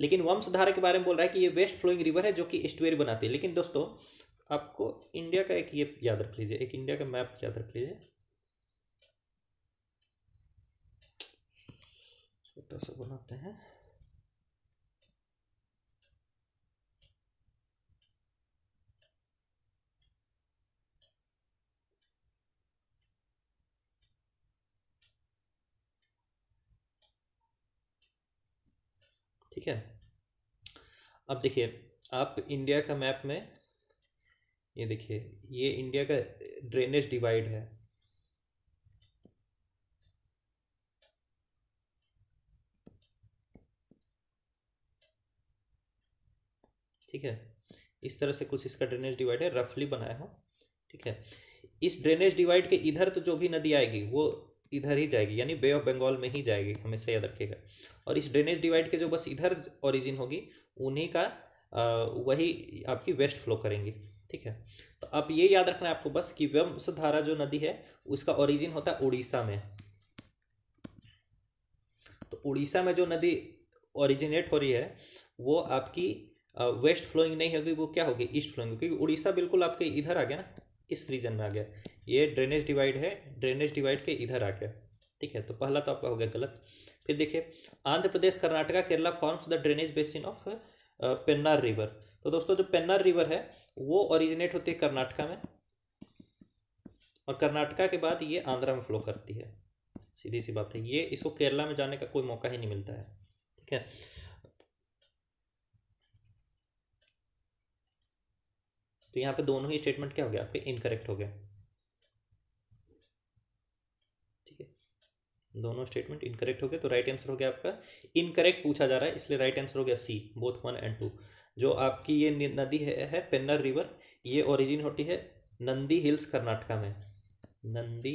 लेकिन वंश धारा के बारे में बोल रहा है कि ये वेस्ट फ्लोइंग रिवर है जो कि एस्टुअरी बनाती है लेकिन दोस्तों आपको इंडिया का एक ये याद रख लीजिए एक इंडिया का मैप याद रख लीजिए छोटा सा बनाते हैं ठीक है अब देखिए आप इंडिया का मैप में ये देखिए ये इंडिया का ड्रेनेज डिवाइड है ठीक है इस तरह से कुछ इसका ड्रेनेज डिवाइड है रफली बनाया हो ठीक है इस ड्रेनेज डिवाइड के इधर तो जो भी नदी आएगी वो इधर ही जाएगी यानी बे ऑफ बंगाल में ही जाएगी हमेशा याद रखिएगा और इस ड्रेनेज डिवाइड के जो बस इधर ओरिजिन होगी उन्हीं का वही आपकी वेस्ट फ्लो करेंगी ठीक है तो आप ये याद रखना है आपको बस कि धारा जो नदी है उसका ओरिजिन होता है उड़ीसा में तो उड़ीसा में जो नदी ओरिजिनेट हो रही है वो आपकी वेस्ट फ्लोइंग नहीं होगी वो क्या होगी ईस्ट फ्लोइंग क्योंकि उड़ीसा बिल्कुल आपके इधर आ गया ना इस रीजन में आ गया ये ड्रेनेज डिवाइड है ड्रेनेज डिवाइड के इधर आ गया ठीक है तो पहला तो आपका हो गया गलत फिर देखिए Andhra Pradesh Karnataka Kerala forms the drainage basin of Pennar river तो दोस्तों जो पेन्नार रिवर है वो ओरिजिनेट होती है कर्नाटका में और कर्नाटका के बाद ये आंध्रा में फ्लो करती है सीधी सी बात है ये इसको केरला में जाने का कोई मौका ही नहीं मिलता है ठीक है तो यहाँ पे दोनों ही स्टेटमेंट क्या हो गया आपके इनकरेक्ट हो गया ठीक है दोनों स्टेटमेंट इनकरेक्ट हो गए तो राइट आंसर हो गया आपका इनकरेक्ट पूछा जा रहा है इसलिए राइट आंसर हो गया C both one and two जो आपकी ये नदी है, है पेन्नर रिवर ये ओरिजिन होती है नंदी हिल्स कर्नाटका में नंदी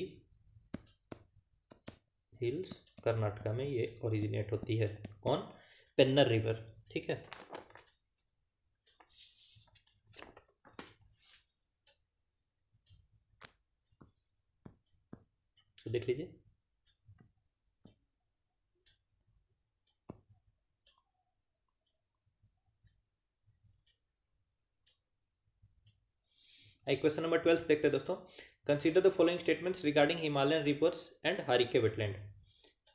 हिल्स कर्नाटका में ये ओरिजिनेट होती है कौन पेन्नर रिवर ठीक है तो देख लीजिए क्वेश्चन नंबर ट्वेल्थ देखते हैं दोस्तों consider the following statements regarding Himalayan rivers and Harike wetland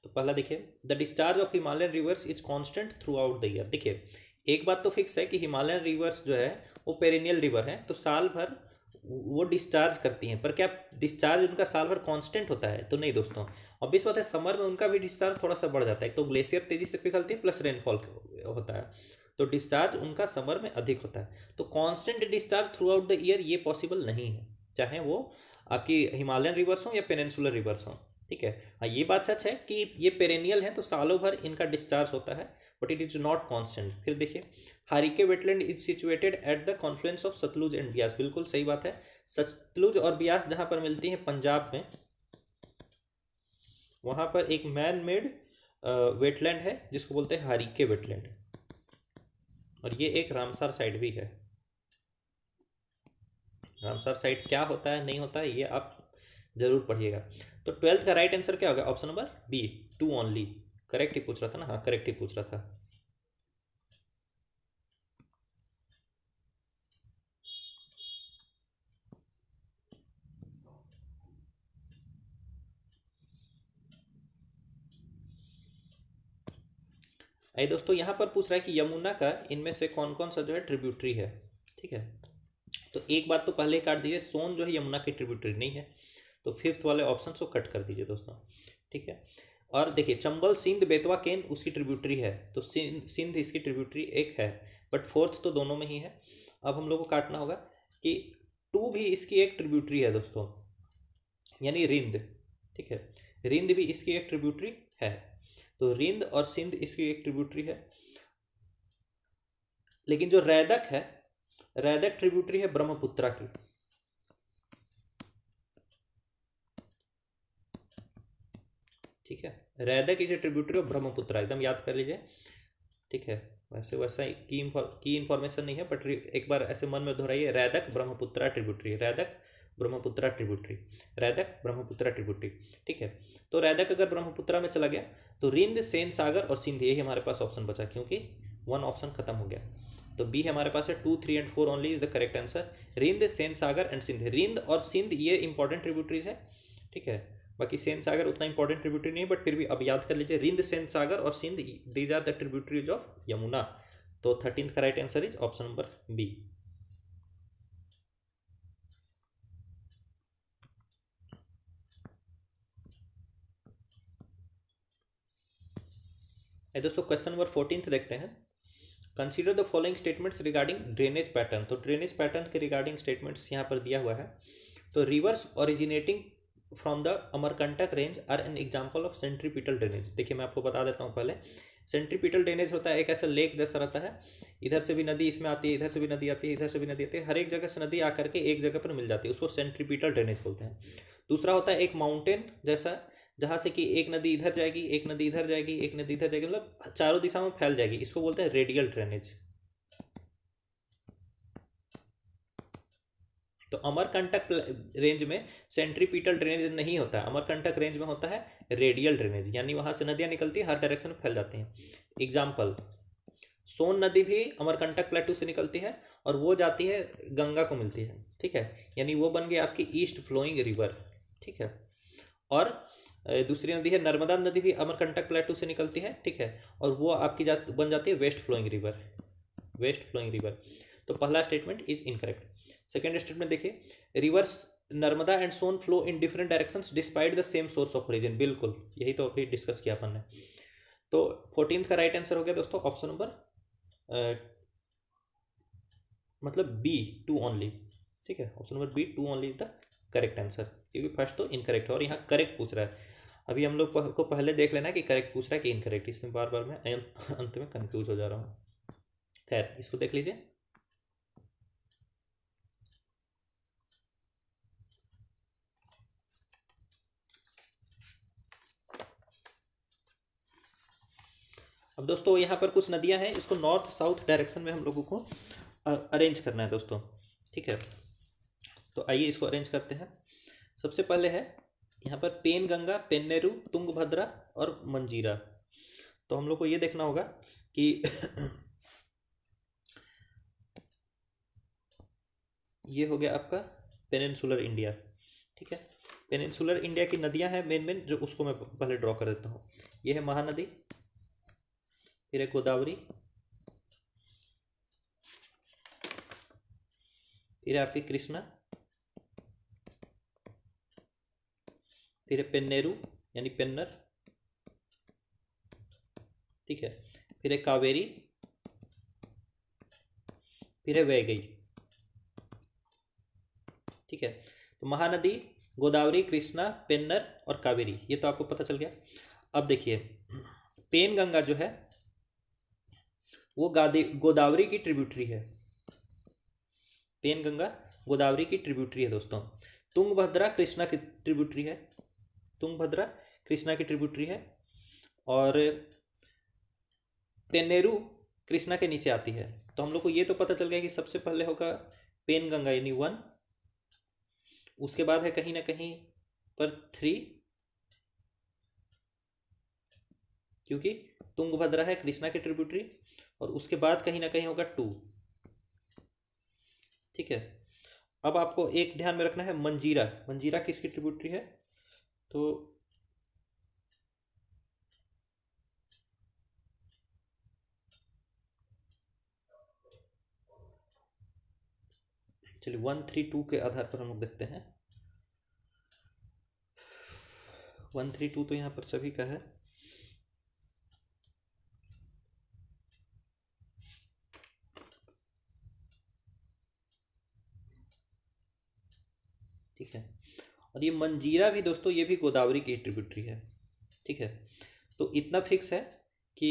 तो पहला देखिए the discharge of Himalayan rivers is constant throughout the year देखिए एक बात तो फिक्स है कि हिमालयन रिवर्स जो है वो पेरेनियल रिवर है तो साल भर वो डिस्चार्ज करती हैं पर क्या डिस्चार्ज उनका साल भर कॉन्स्टेंट होता है तो नहीं दोस्तों ऑब्वियस बात है समर में उनका भी डिस्चार्ज थोड़ा सा बढ़ जाता है तो ग्लेशियर तेजी से पिघलती है प्लस रेनफॉल होता है तो डिस्चार्ज उनका समर में अधिक होता है तो constant discharge throughout the year ये पॉसिबल नहीं है चाहे वो आपकी हिमालयन रिवर्स हो या पेनेंसुलर रिवर्स हो ठीक है हाँ ये बात सच है कि ये पेरेनियल है तो सालों भर इनका डिस्चार्ज होता है but it is not constant फिर देखिए Harike wetland is situated at the confluence of Satluj and Beas बिल्कुल सही बात है सतलुज और ब्यास जहाँ पर मिलती है पंजाब में वहाँ पर एक मैन मेड वेटलैंड है जिसको बोलते हैं हारिके वेटलैंड और ये एक रामसार साइट भी है रामसार साइट क्या होता है नहीं होता है ये आप जरूर पढ़िएगा तो ट्वेल्थ का राइट आंसर क्या होगा option number B two only correct ही पूछ रहा था ना हाँ करेक्ट ही पूछ रहा था आइए दोस्तों यहाँ पर पूछ रहा है कि यमुना का इनमें से कौन कौन सा जो है ट्रिब्यूटरी है ठीक है तो एक बात तो पहले काट दीजिए सोन जो है यमुना की ट्रिब्यूटरी नहीं है तो फिफ्थ वाले ऑप्शन को कट कर दीजिए दोस्तों ठीक है और देखिए चंबल सिंध बेतवा केन उसकी ट्रिब्यूटरी है तो सिंध इसकी ट्रिब्यूटरी एक है बट फोर्थ तो दोनों में ही है अब हम लोग को काटना होगा कि टू भी इसकी एक ट्रिब्यूटरी है दोस्तों यानी रिंद ठीक है रिंद भी इसकी एक ट्रिब्यूटरी है तो रिंद और सिंध इसकी एक ट्रिब्यूटरी है लेकिन जो रैदक है रैदक ट्रिब्यूटरी है ब्रह्मपुत्रा की ठीक है रैदक इसे ट्रिब्यूटरी ऑफ ब्रह्मपुत्रा एकदम याद कर लीजिए ठीक है वैसे वैसा की इंफॉर्मेशन नहीं है बट एक बार ऐसे मन में दोहराइए Raidak Brahmaputra tributary Raidak Brahmaputra tributary Raidak Brahmaputra tributary ठीक है तो रैदक अगर ब्रह्मपुत्रा में चला गया तो रिंद सेन सागर और सिंध यही हमारे पास ऑप्शन बचा क्योंकि वन ऑप्शन खत्म हो गया तो बी हमारे पास है two three and four only is the correct answer Rind Sengar and Sindh Rind और सिंध ये इंपॉर्टेंट ट्रिब्यूटरीज है ठीक है बाकी सेन सागर उतना इंपॉर्टेंट ट्रिब्यूटरी नहीं बट फिर भी अब याद कर लीजिए रिंद सेन सागर और Sindh these are the tributaries of Yamuna तो थर्टीन का right answer is option number B दोस्तों क्वेश्चन नंबर फोर्टीन देखते हैं consider the following statements regarding drainage pattern तो ड्रेनेज पैटर्न के रिगार्डिंग स्टेटमेंट्स यहाँ पर दिया हुआ है तो rivers originating from the Amarkantak range are an example of centripetal drainage देखिए मैं आपको बता देता हूँ पहले सेंट्रीपिटल ड्रेनेज होता है एक ऐसा लेक जैसा रहता है इधर से भी नदी इसमें आती है इधर से भी नदी आती है इधर से भी नदी आती है हर एक जगह से नदी आकर के एक जगह पर मिल जाती है उसको सेंट्रीपिटल ड्रेनेज बोलते हैं दूसरा होता है एक माउंटेन जैसा जहाँ से कि एक नदी इधर जाएगी एक नदी इधर जाएगी एक नदी इधर जाएगी मतलब चारों दिशा में फैल जाएगी इसको बोलते हैं रेडियल ड्रेनेज तो अमरकंटक रेंज में सेंट्रीपीटल ड्रेनेज नहीं होता है अमरकंटक रेंज में होता है रेडियल ड्रेनेज यानी वहां से नदियां निकलती है हर डायरेक्शन में फैल जाती हैं एग्जाम्पल सोन नदी भी अमरकंटक प्लेटू से निकलती है और वो जाती है गंगा को मिलती है ठीक है यानी वो बन गई आपकी ईस्ट फ्लोइंग रिवर ठीक है और दूसरी नदी है नर्मदा नदी भी अमरकंटक प्लेटू से निकलती है ठीक है और वो आपकी जात बन जाती है west flowing river west flowing river तो पहला statement is incorrect second statement देखिए rivers Narmada and Son flow in different directions despite the same source of region बिल्कुल यही तो अभी डिस्कस किया अपन ने तो फोर्टीन का राइट आंसर हो गया दोस्तों ऑप्शन नंबर मतलब बी टू ओनली ठीक है option number B two only is the correct answer क्योंकि फर्स्ट तो इनकरेक्ट है और यहाँ करेक्ट पूछ रहा है अभी हम लोग को पहले देख लेना कि करेक्ट पूछ रहा है कि इनकरेक्ट इसमें बार बार मैं अं, अंत में कंफ्यूज हो जा रहा हूँ खैर इसको देख लीजिए अब दोस्तों यहाँ पर कुछ नदियाँ हैं इसको नॉर्थ साउथ डायरेक्शन में हम लोगों को अरेंज करना है दोस्तों ठीक है तो आइए इसको अरेंज करते हैं सबसे पहले है यहाँ पर पेन गंगा पेन्नेरू तुंगभद्रा और मंजीरा तो हम लोग को ये देखना होगा कि ये हो गया आपका पेनिनसुलर इंडिया ठीक है पेनिनसुलर इंडिया की नदियां हैं मेन मेन जो उसको मैं पहले ड्रॉ कर देता हूँ ये है महानदी फिर है गोदावरी फिर है आपकी कृष्णा फिर है पेन्नेरू यानी पेन्नर ठीक है फिर है कावेरी फिर है वैगई ठीक है तो महानदी गोदावरी कृष्णा पेन्नर और कावेरी ये तो आपको पता चल गया अब देखिए पेन गंगा जो है वो गादी गोदावरी की ट्रिब्यूटरी है पेन गंगा गोदावरी की ट्रिब्यूटरी है दोस्तों तुंगभद्रा कृष्णा की ट्रिब्यूटरी है तुंगभद्रा कृष्णा की ट्रिब्यूटरी है और तेनेरू कृष्णा के नीचे आती है तो हम लोग को ये तो पता चल गया कि सबसे पहले होगा पेन गंगा यानी वन उसके बाद है कहीं ना कहीं पर थ्री क्योंकि तुंगभद्रा है कृष्णा की ट्रिब्यूटरी और उसके बाद कहीं ना कहीं होगा टू ठीक है अब आपको एक ध्यान में रखना है मंजीरा मंजीरा किसकी ट्रिब्यूटरी है तो चलिए वन थ्री टू के आधार पर हम लोग देखते हैं वन थ्री टू तो यहां पर सभी का है ठीक है और ये मंजीरा भी दोस्तों ये भी गोदावरी की ट्रिब्यूटरी है ठीक है तो इतना फिक्स है कि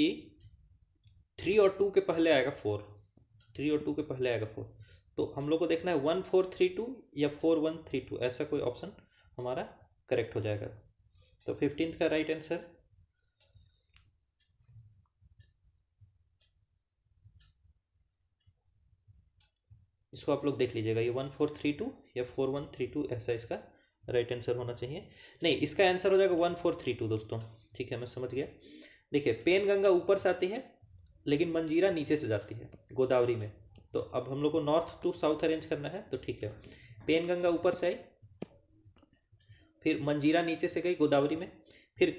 थ्री और टू के पहले आएगा फोर थ्री और टू के पहले आएगा फोर तो हम लोग को देखना है वन फोर थ्री टू या फोर वन थ्री टू ऐसा कोई ऑप्शन हमारा करेक्ट हो जाएगा तो फिफ्टींथ का राइट आंसर इसको आप लोग देख लीजिएगा ये वन फोर थ्री टू या फोर वन थ्री टू ऐसा इसका राइट आंसर होना चाहिए नहीं इसका आंसर हो जाएगा वन फोर थ्री टू दोस्तों ठीक है मैं समझ गया देखिए पेन गंगा ऊपर से आती है लेकिन मंजीरा नीचे से जाती है गोदावरी में तो अब हम लोग को नॉर्थ टू साउथ अरेंज करना है तो ठीक है पेन गंगा ऊपर से आई फिर मंजीरा नीचे से गई गोदावरी में फिर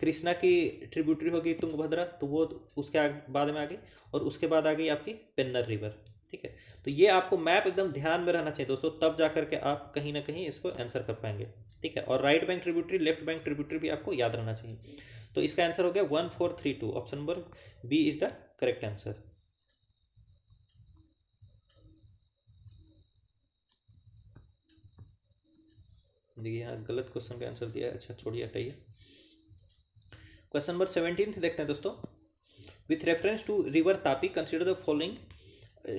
कृष्णा की ट्रिब्यूटरी होगी तुंगभद्रा तो वो उसके बाद में आ गई और उसके बाद आ गई आपकी पेन्नर रिवर ठीक है तो ये आपको मैप एकदम ध्यान में रहना चाहिए दोस्तों तब जा करके आप कहीं ना कहीं इसको आंसर कर पाएंगे ठीक है और right bank tributary left bank tributary भी आपको याद रहना चाहिए तो इसका आंसर हो गया one four three two option number B is the correct answer देखिए यहाँ गलत क्वेश्चन का आंसर दिया अच्छा छोड़िए हटाइए क्वेश्चन नंबर सेवेंटीन देखते हैं दोस्तों with reference to river Tapi consider the following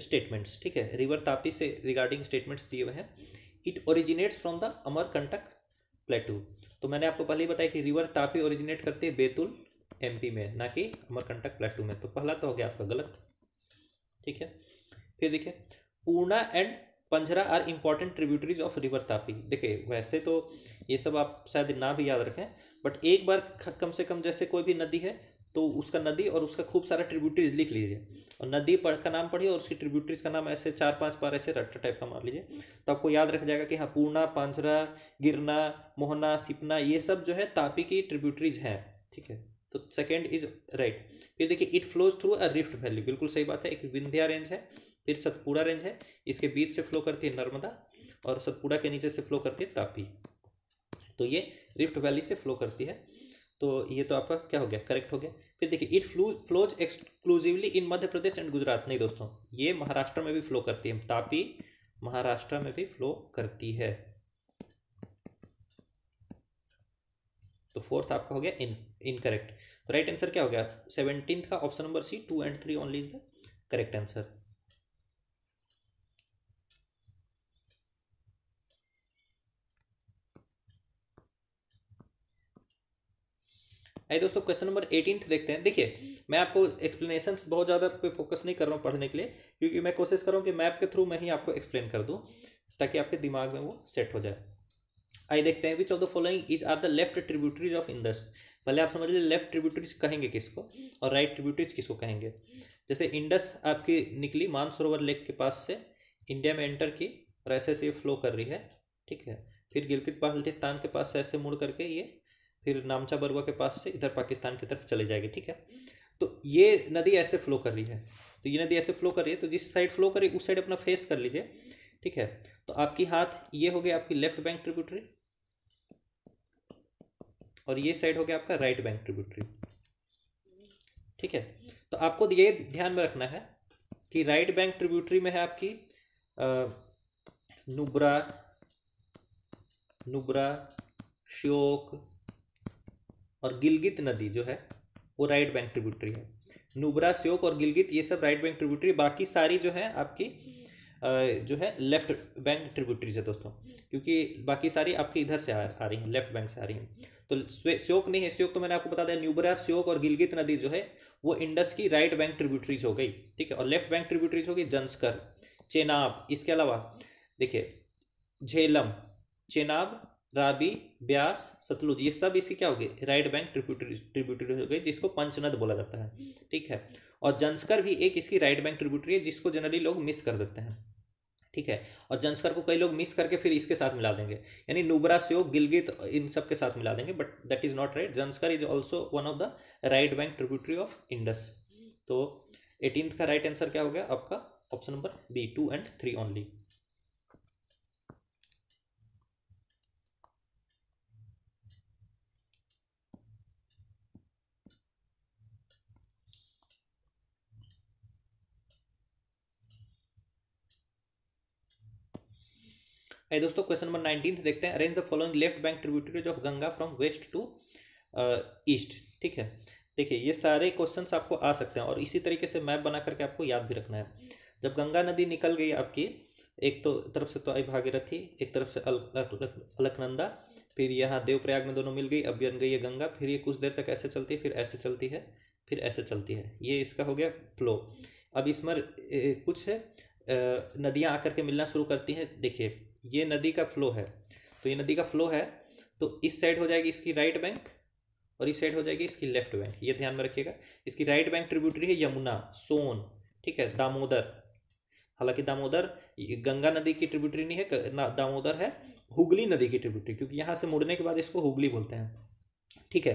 statements ठीक है रिवर तापी से रिगार्डिंग स्टेटमेंट्स दिए हुए हैं it originates from the Amarkantak plateau तो मैंने आपको पहले ही बताया कि रिवर तापी ओरिजिनेट करते हैं बेतुल एमपी में ना कि अमरकंटक प्लेटू में तो पहला तो हो गया आपका गलत ठीक है फिर देखिए Purna and Panjhara are important tributaries of river Tapi देखिए वैसे तो ये सब आप शायद ना भी याद रखें बट एक बार कम से कम जैसे कोई भी नदी है तो उसका नदी और उसका खूब सारा ट्रिब्यूटरीज लिख लीजिए और नदी पर का नाम पढ़िए और उसकी ट्रिब्यूटरीज का नाम ऐसे चार पांच बार ऐसे रट्टा टाइप का मार लीजिए तो आपको याद रख जाएगा कि हाँ पूर्णा पांजरा गिरना मोहना सिपना ये सब जो है तापी की ट्रिब्यूटरीज हैं ठीक है तो सेकेंड इज राइट फिर देखिए it flows through a rift valley बिल्कुल सही बात है एक विंध्या रेंज है फिर सतपुड़ा रेंज है इसके बीच से फ्लो करती है नर्मदा और सतपुड़ा के नीचे से फ्लो करती है तापी तो ये रिफ्ट वैली से फ्लो करती है तो ये तो आपका क्या हो गया करेक्ट हो गया फिर देखिए it flu flows exclusively in Madhya Pradesh and Gujarat नहीं दोस्तों ये महाराष्ट्र में भी फ्लो करती है तापी महाराष्ट्र में भी फ्लो करती है तो फोर्थ आपका हो गया इन इनकरेक्ट तो राइट आंसर क्या हो गया सेवनटीन का option number C two and three only correct answer आइए दोस्तों क्वेश्चन नंबर एटीन देखते हैं देखिए मैं आपको एक्सप्लेनेशन बहुत ज़्यादा पे फोकस नहीं कर रहा हूँ पढ़ने के लिए क्योंकि मैं कोशिश कर रहा हूँ कि मैप के थ्रू मैं ही आपको एक्सप्लेन कर दूँ ताकि आपके दिमाग में वो सेट हो जाए आइए देखते हैं which of the following is are the left tributaries of Indus भले आप समझ लीजिए लेफ्ट ट्रिब्यूटरीज कहेंगे किसको और राइट ट्रिब्यूटरीज किसको कहेंगे जैसे इंडस आपकी निकली मानसरोवर लेक के पास से इंडिया में एंटर की और ऐसे ऐसे ये फ्लो कर रही है ठीक है फिर गिलगित बाल्टिस्तान के पास ऐसे मुड़ करके ये फिर नामचा बरुआ के पास से इधर पाकिस्तान की तरफ चले जाएगी ठीक है तो ये नदी ऐसे फ्लो कर रही है तो ये नदी ऐसे फ्लो कर रही है तो जिस साइड फ्लो करेगी उस साइड अपना फेस कर लीजिए ठीक है तो आपकी हाथ ये हो गया आपकी लेफ्ट बैंक ट्रिब्यूटरी और ये साइड हो गया आपका राइट बैंक ट्रिब्यूटरी ठीक है तो आपको ये ध्यान में रखना है कि राइट बैंक ट्रिब्यूटरी में है आपकी नुब्रा नुब्रा श्योक और गिलगित नदी जो है वो राइट बैंक ट्रिब्यूटरी है नुबरा श्योक और गिलगित ये सब राइट बैंक ट्रिब्यूटरी बाकी सारी जो है आपकी जो है लेफ्ट बैंक ट्रिब्यूटरीज है दोस्तों क्योंकि बाकी सारी आपकी इधर से आ, रही हैं लेफ्ट बैंक से आ रही हैं तो स्योक नहीं है स्योक तो मैंने आपको बता दिया न्यूबरा स्योक और गिलगित नदी जो है वो इंडस की राइट बैंक ट्रिब्यूटरीज हो गई ठीक है और लेफ्ट बैंक ट्रिब्यूटरीज हो गई जंसकर चेनाब इसके अलावा देखिए झेलम चेनाब राबी ब्यास सतलुज ये सब इसी क्या हो गए राइट बैंक ट्रिब्यूटरी ट्रिब्यूटरी हो गई जिसको पंचनद बोला जाता है ठीक है और जंस्कर भी एक इसकी राइट बैंक ट्रिब्यूटरी है जिसको जनरली लोग मिस कर देते हैं ठीक है और जंस्कर को कई लोग मिस करके फिर इसके साथ मिला देंगे यानी नुबरा स्यो गिलगित इन सब के साथ मिला देंगे but that is not right Zanskar is also one of the right bank tributary of Indus तो एटीन का राइट आंसर क्या हो गया आपका option number B two and three only आइए दोस्तों क्वेश्चन नंबर नाइनटीन देखते हैं arrange the following left bank tributaries of Ganga from west to east ठीक है देखिए ये सारे क्वेश्चन आपको आ सकते हैं और इसी तरीके से मैप बना करके आपको याद भी रखना है जब गंगा नदी निकल गई आपकी एक तो तरफ से तो आई भागीरथी एक तरफ से अल, अलकनंदा फिर यहाँ देवप्रयाग में दोनों मिल गई अब बन गई है गंगा फिर ये कुछ देर तक ऐसे चलती है फिर ऐसे चलती है फिर ऐसे चलती है ये इसका हो गया फ्लो अब इसमें कुछ नदियाँ आकर के मिलना शुरू करती हैं देखिए ये नदी का फ्लो है तो ये नदी का फ्लो है तो इस साइड हो जाएगी इसकी राइट बैंक और इस साइड हो जाएगी इसकी लेफ्ट बैंक ये ध्यान में रखिएगा इसकी राइट बैंक ट्रिब्यूटरी है यमुना सोन ठीक है दामोदर हालांकि दामोदर गंगा नदी की ट्रिब्यूटरी नहीं है दामोदर है हुगली नदी की ट्रिब्यूटरी क्योंकि यहाँ से मुड़ने के बाद इसको हुगली बोलते हैं ठीक है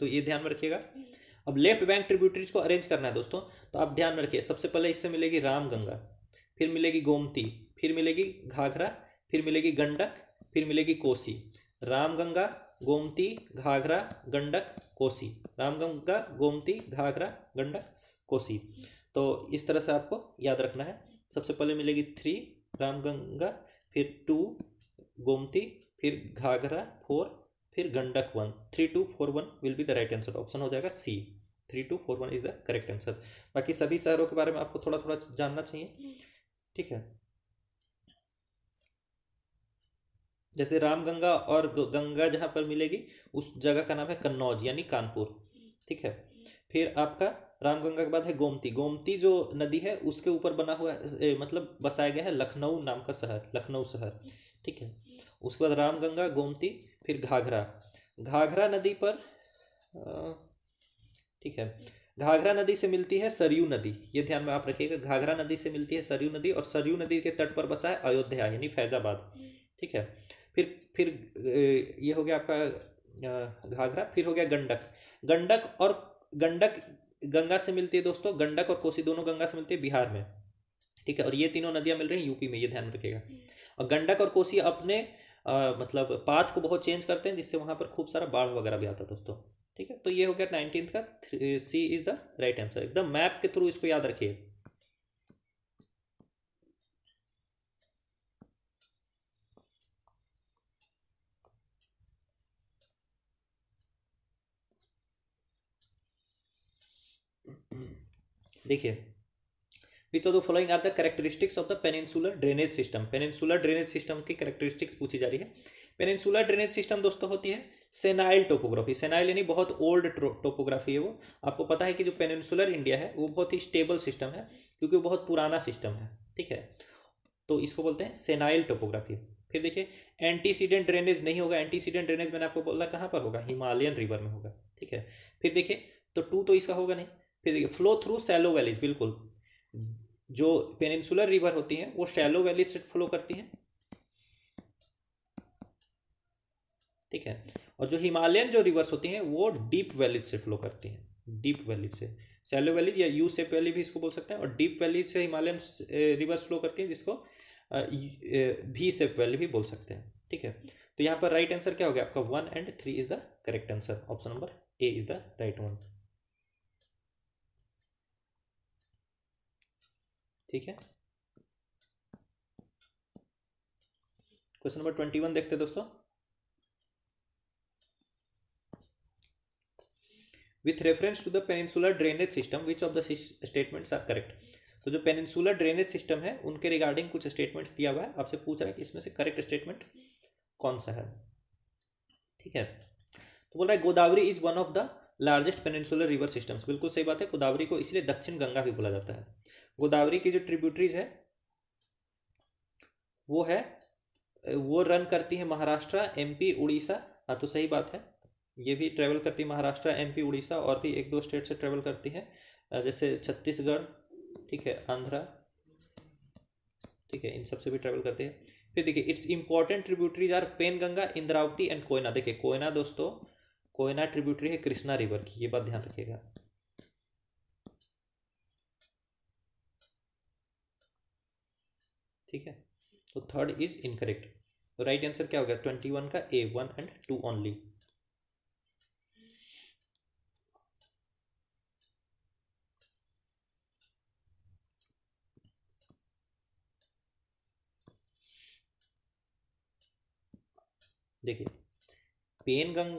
तो ये ध्यान में रखिएगा अब लेफ्ट बैंक ट्रिब्यूटरीज को अरेंज करना है दोस्तों तो आप ध्यान में रखिए सबसे पहले इससे मिलेगी रामगंगा फिर मिलेगी गोमती फिर मिलेगी घाघरा फिर मिलेगी गंडक फिर मिलेगी कोसी रामगंगा गोमती घाघरा गंडक कोसी रामगंगा गोमती घाघरा गंडक कोसी तो इस तरह से आपको याद रखना है सबसे पहले मिलेगी थ्री रामगंगा फिर टू गोमती फिर घाघरा फोर फिर Gandak one three two four one will be the right answer option हो जाएगा C three two four one is the correct answer बाकी सभी शहरों के बारे में आपको थोड़ा थोड़ा जानना चाहिए ठीक है जैसे रामगंगा और गंगा जहाँ पर मिलेगी उस जगह का नाम है कन्नौज यानी कानपुर ठीक है फिर आपका रामगंगा के बाद है गोमती गोमती जो नदी है उसके ऊपर बना हुआ ए, मतलब बसाया गया है लखनऊ नाम का शहर लखनऊ शहर ठीक है उसके बाद रामगंगा गोमती फिर घाघरा घाघरा नदी पर ठीक है घाघरा नदी से मिलती है सरयू नदी ये ध्यान में आप रखिएगा घाघरा नदी से मिलती है सरयू नदी और सरयू नदी के तट पर बसा है अयोध्या यानी फैजाबाद ठीक है फिर फिर ये हो गया आपका घाघरा फिर हो गया गंडक गंडक और गंडक गंगा से मिलती है दोस्तों गंडक और कोसी दोनों गंगा से मिलती है बिहार में ठीक है और ये तीनों नदियाँ मिल रही हैं यूपी में ये ध्यान रखिएगा हम्म। और गंडक और कोसी अपने आ, मतलब पाथ को बहुत चेंज करते हैं जिससे वहाँ पर खूब सारा बाढ़ वगैरह भी आता है दोस्तों ठीक है तो ये हो गया नाइनटीन का C is the right answer एकदम मैप के थ्रू इसको याद रखिए देखिए which of the following are the characteristics of the peninsular drainage system peninsular drainage system की करेक्टरिस्टिक्स पूछी जा रही है पेनिनसुलर ड्रेनेज सिस्टम दोस्तों होती है सेनाइल टोपोग्राफी सेनाइल यानी बहुत ओल्ड टोपोग्राफी है वो आपको पता है कि जो पेनिनसुलर इंडिया है वो बहुत ही स्टेबल सिस्टम है क्योंकि वो बहुत पुराना सिस्टम है ठीक है तो इसको बोलते हैं सेनाइल टोपोग्राफी फिर देखिए एंटीसीडेंट ड्रेनेज नहीं होगा एंटीसीडेंट ड्रेनेज मैंने आपको बोला कहाँ पर होगा हिमालयन रिवर में होगा ठीक है फिर देखिए तो टू तो इसका होगा नहीं फिर देखिए फ्लो थ्रू सैलो वैलीज बिल्कुल जो पेनिनसुलर रिवर होती हैं वो शैलो वैली से फ्लो करती हैं ठीक है और जो हिमालयन जो रिवर्स होती हैं वो डीप वैलीज से फ्लो करती हैं डीप वैली से सैलो वैली या यू सेप वैली भी इसको बोल सकते हैं और डीप वैली से हिमालयन रिवर्स फ्लो करती है जिसको भी सेप वैली भी बोल सकते हैं ठीक है तो यहाँ पर राइट आंसर क्या हो गया आपका one and three is the correct answer option number A is the right one ठीक है क्वेश्चन नंबर ट्वेंटी वन देखते दोस्तों with reference to the peninsular drainage system which of the statements are correct तो जो peninsular drainage system है उनके regarding कुछ statements दिया हुआ है आपसे पूछ रहा है कि इसमें से करेक्ट स्टेटमेंट कौन सा है ठीक है तो बोल रहा है Godavari is one of the largest peninsular river systems बिल्कुल सही बात है गोदावरी को इसलिए दक्षिण गंगा भी बोला जाता है गोदावरी की जो ट्रिब्यूटरीज है वो है वो रन करती है महाराष्ट्र एमपी उड़ीसा हाँ तो सही बात है ये भी ट्रेवल करती है महाराष्ट्र एमपी उड़ीसा और भी एक दो स्टेट से ट्रेवल करती है जैसे छत्तीसगढ़ ठीक है आंध्रा ठीक है इन सब से भी ट्रेवल करते हैं फिर देखिए it's important tributaries are Penganga Indravati and Koyna देखिए कोयना दोस्तों कोयना ट्रिब्यूटरी है कृष्णा रिवर की ये बात ध्यान रखिएगा ठीक है तो third is incorrect right answer क्या हो गया ट्वेंटी वन का A one and two only देखिए पेन गंग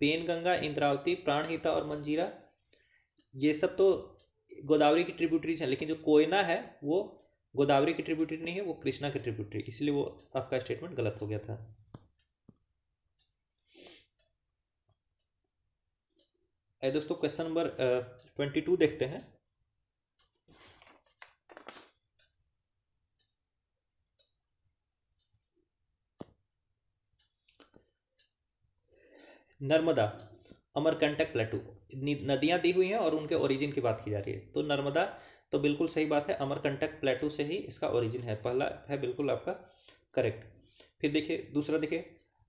पेन गंगा इंद्रावती प्राणहिता और मंजीरा ये सब तो गोदावरी की ट्रिब्यूटरीज हैं लेकिन जो कोयना है वो गोदावरी की ट्रिब्यूटरी नहीं है वो कृष्णा की ट्रिब्यूटरी इसलिए वो आपका स्टेटमेंट गलत हो गया था अरे दोस्तों क्वेश्चन नंबर ट्वेंटी टू देखते हैं नर्मदा अमरकंटक प्लेटू नदियां दी हुई हैं और उनके ओरिजिन की बात की जा रही है तो नर्मदा तो बिल्कुल सही बात है अमरकंटक प्लेटो से ही इसका ओरिजिन है पहला है बिल्कुल आपका करेक्ट फिर देखिए दूसरा देखिए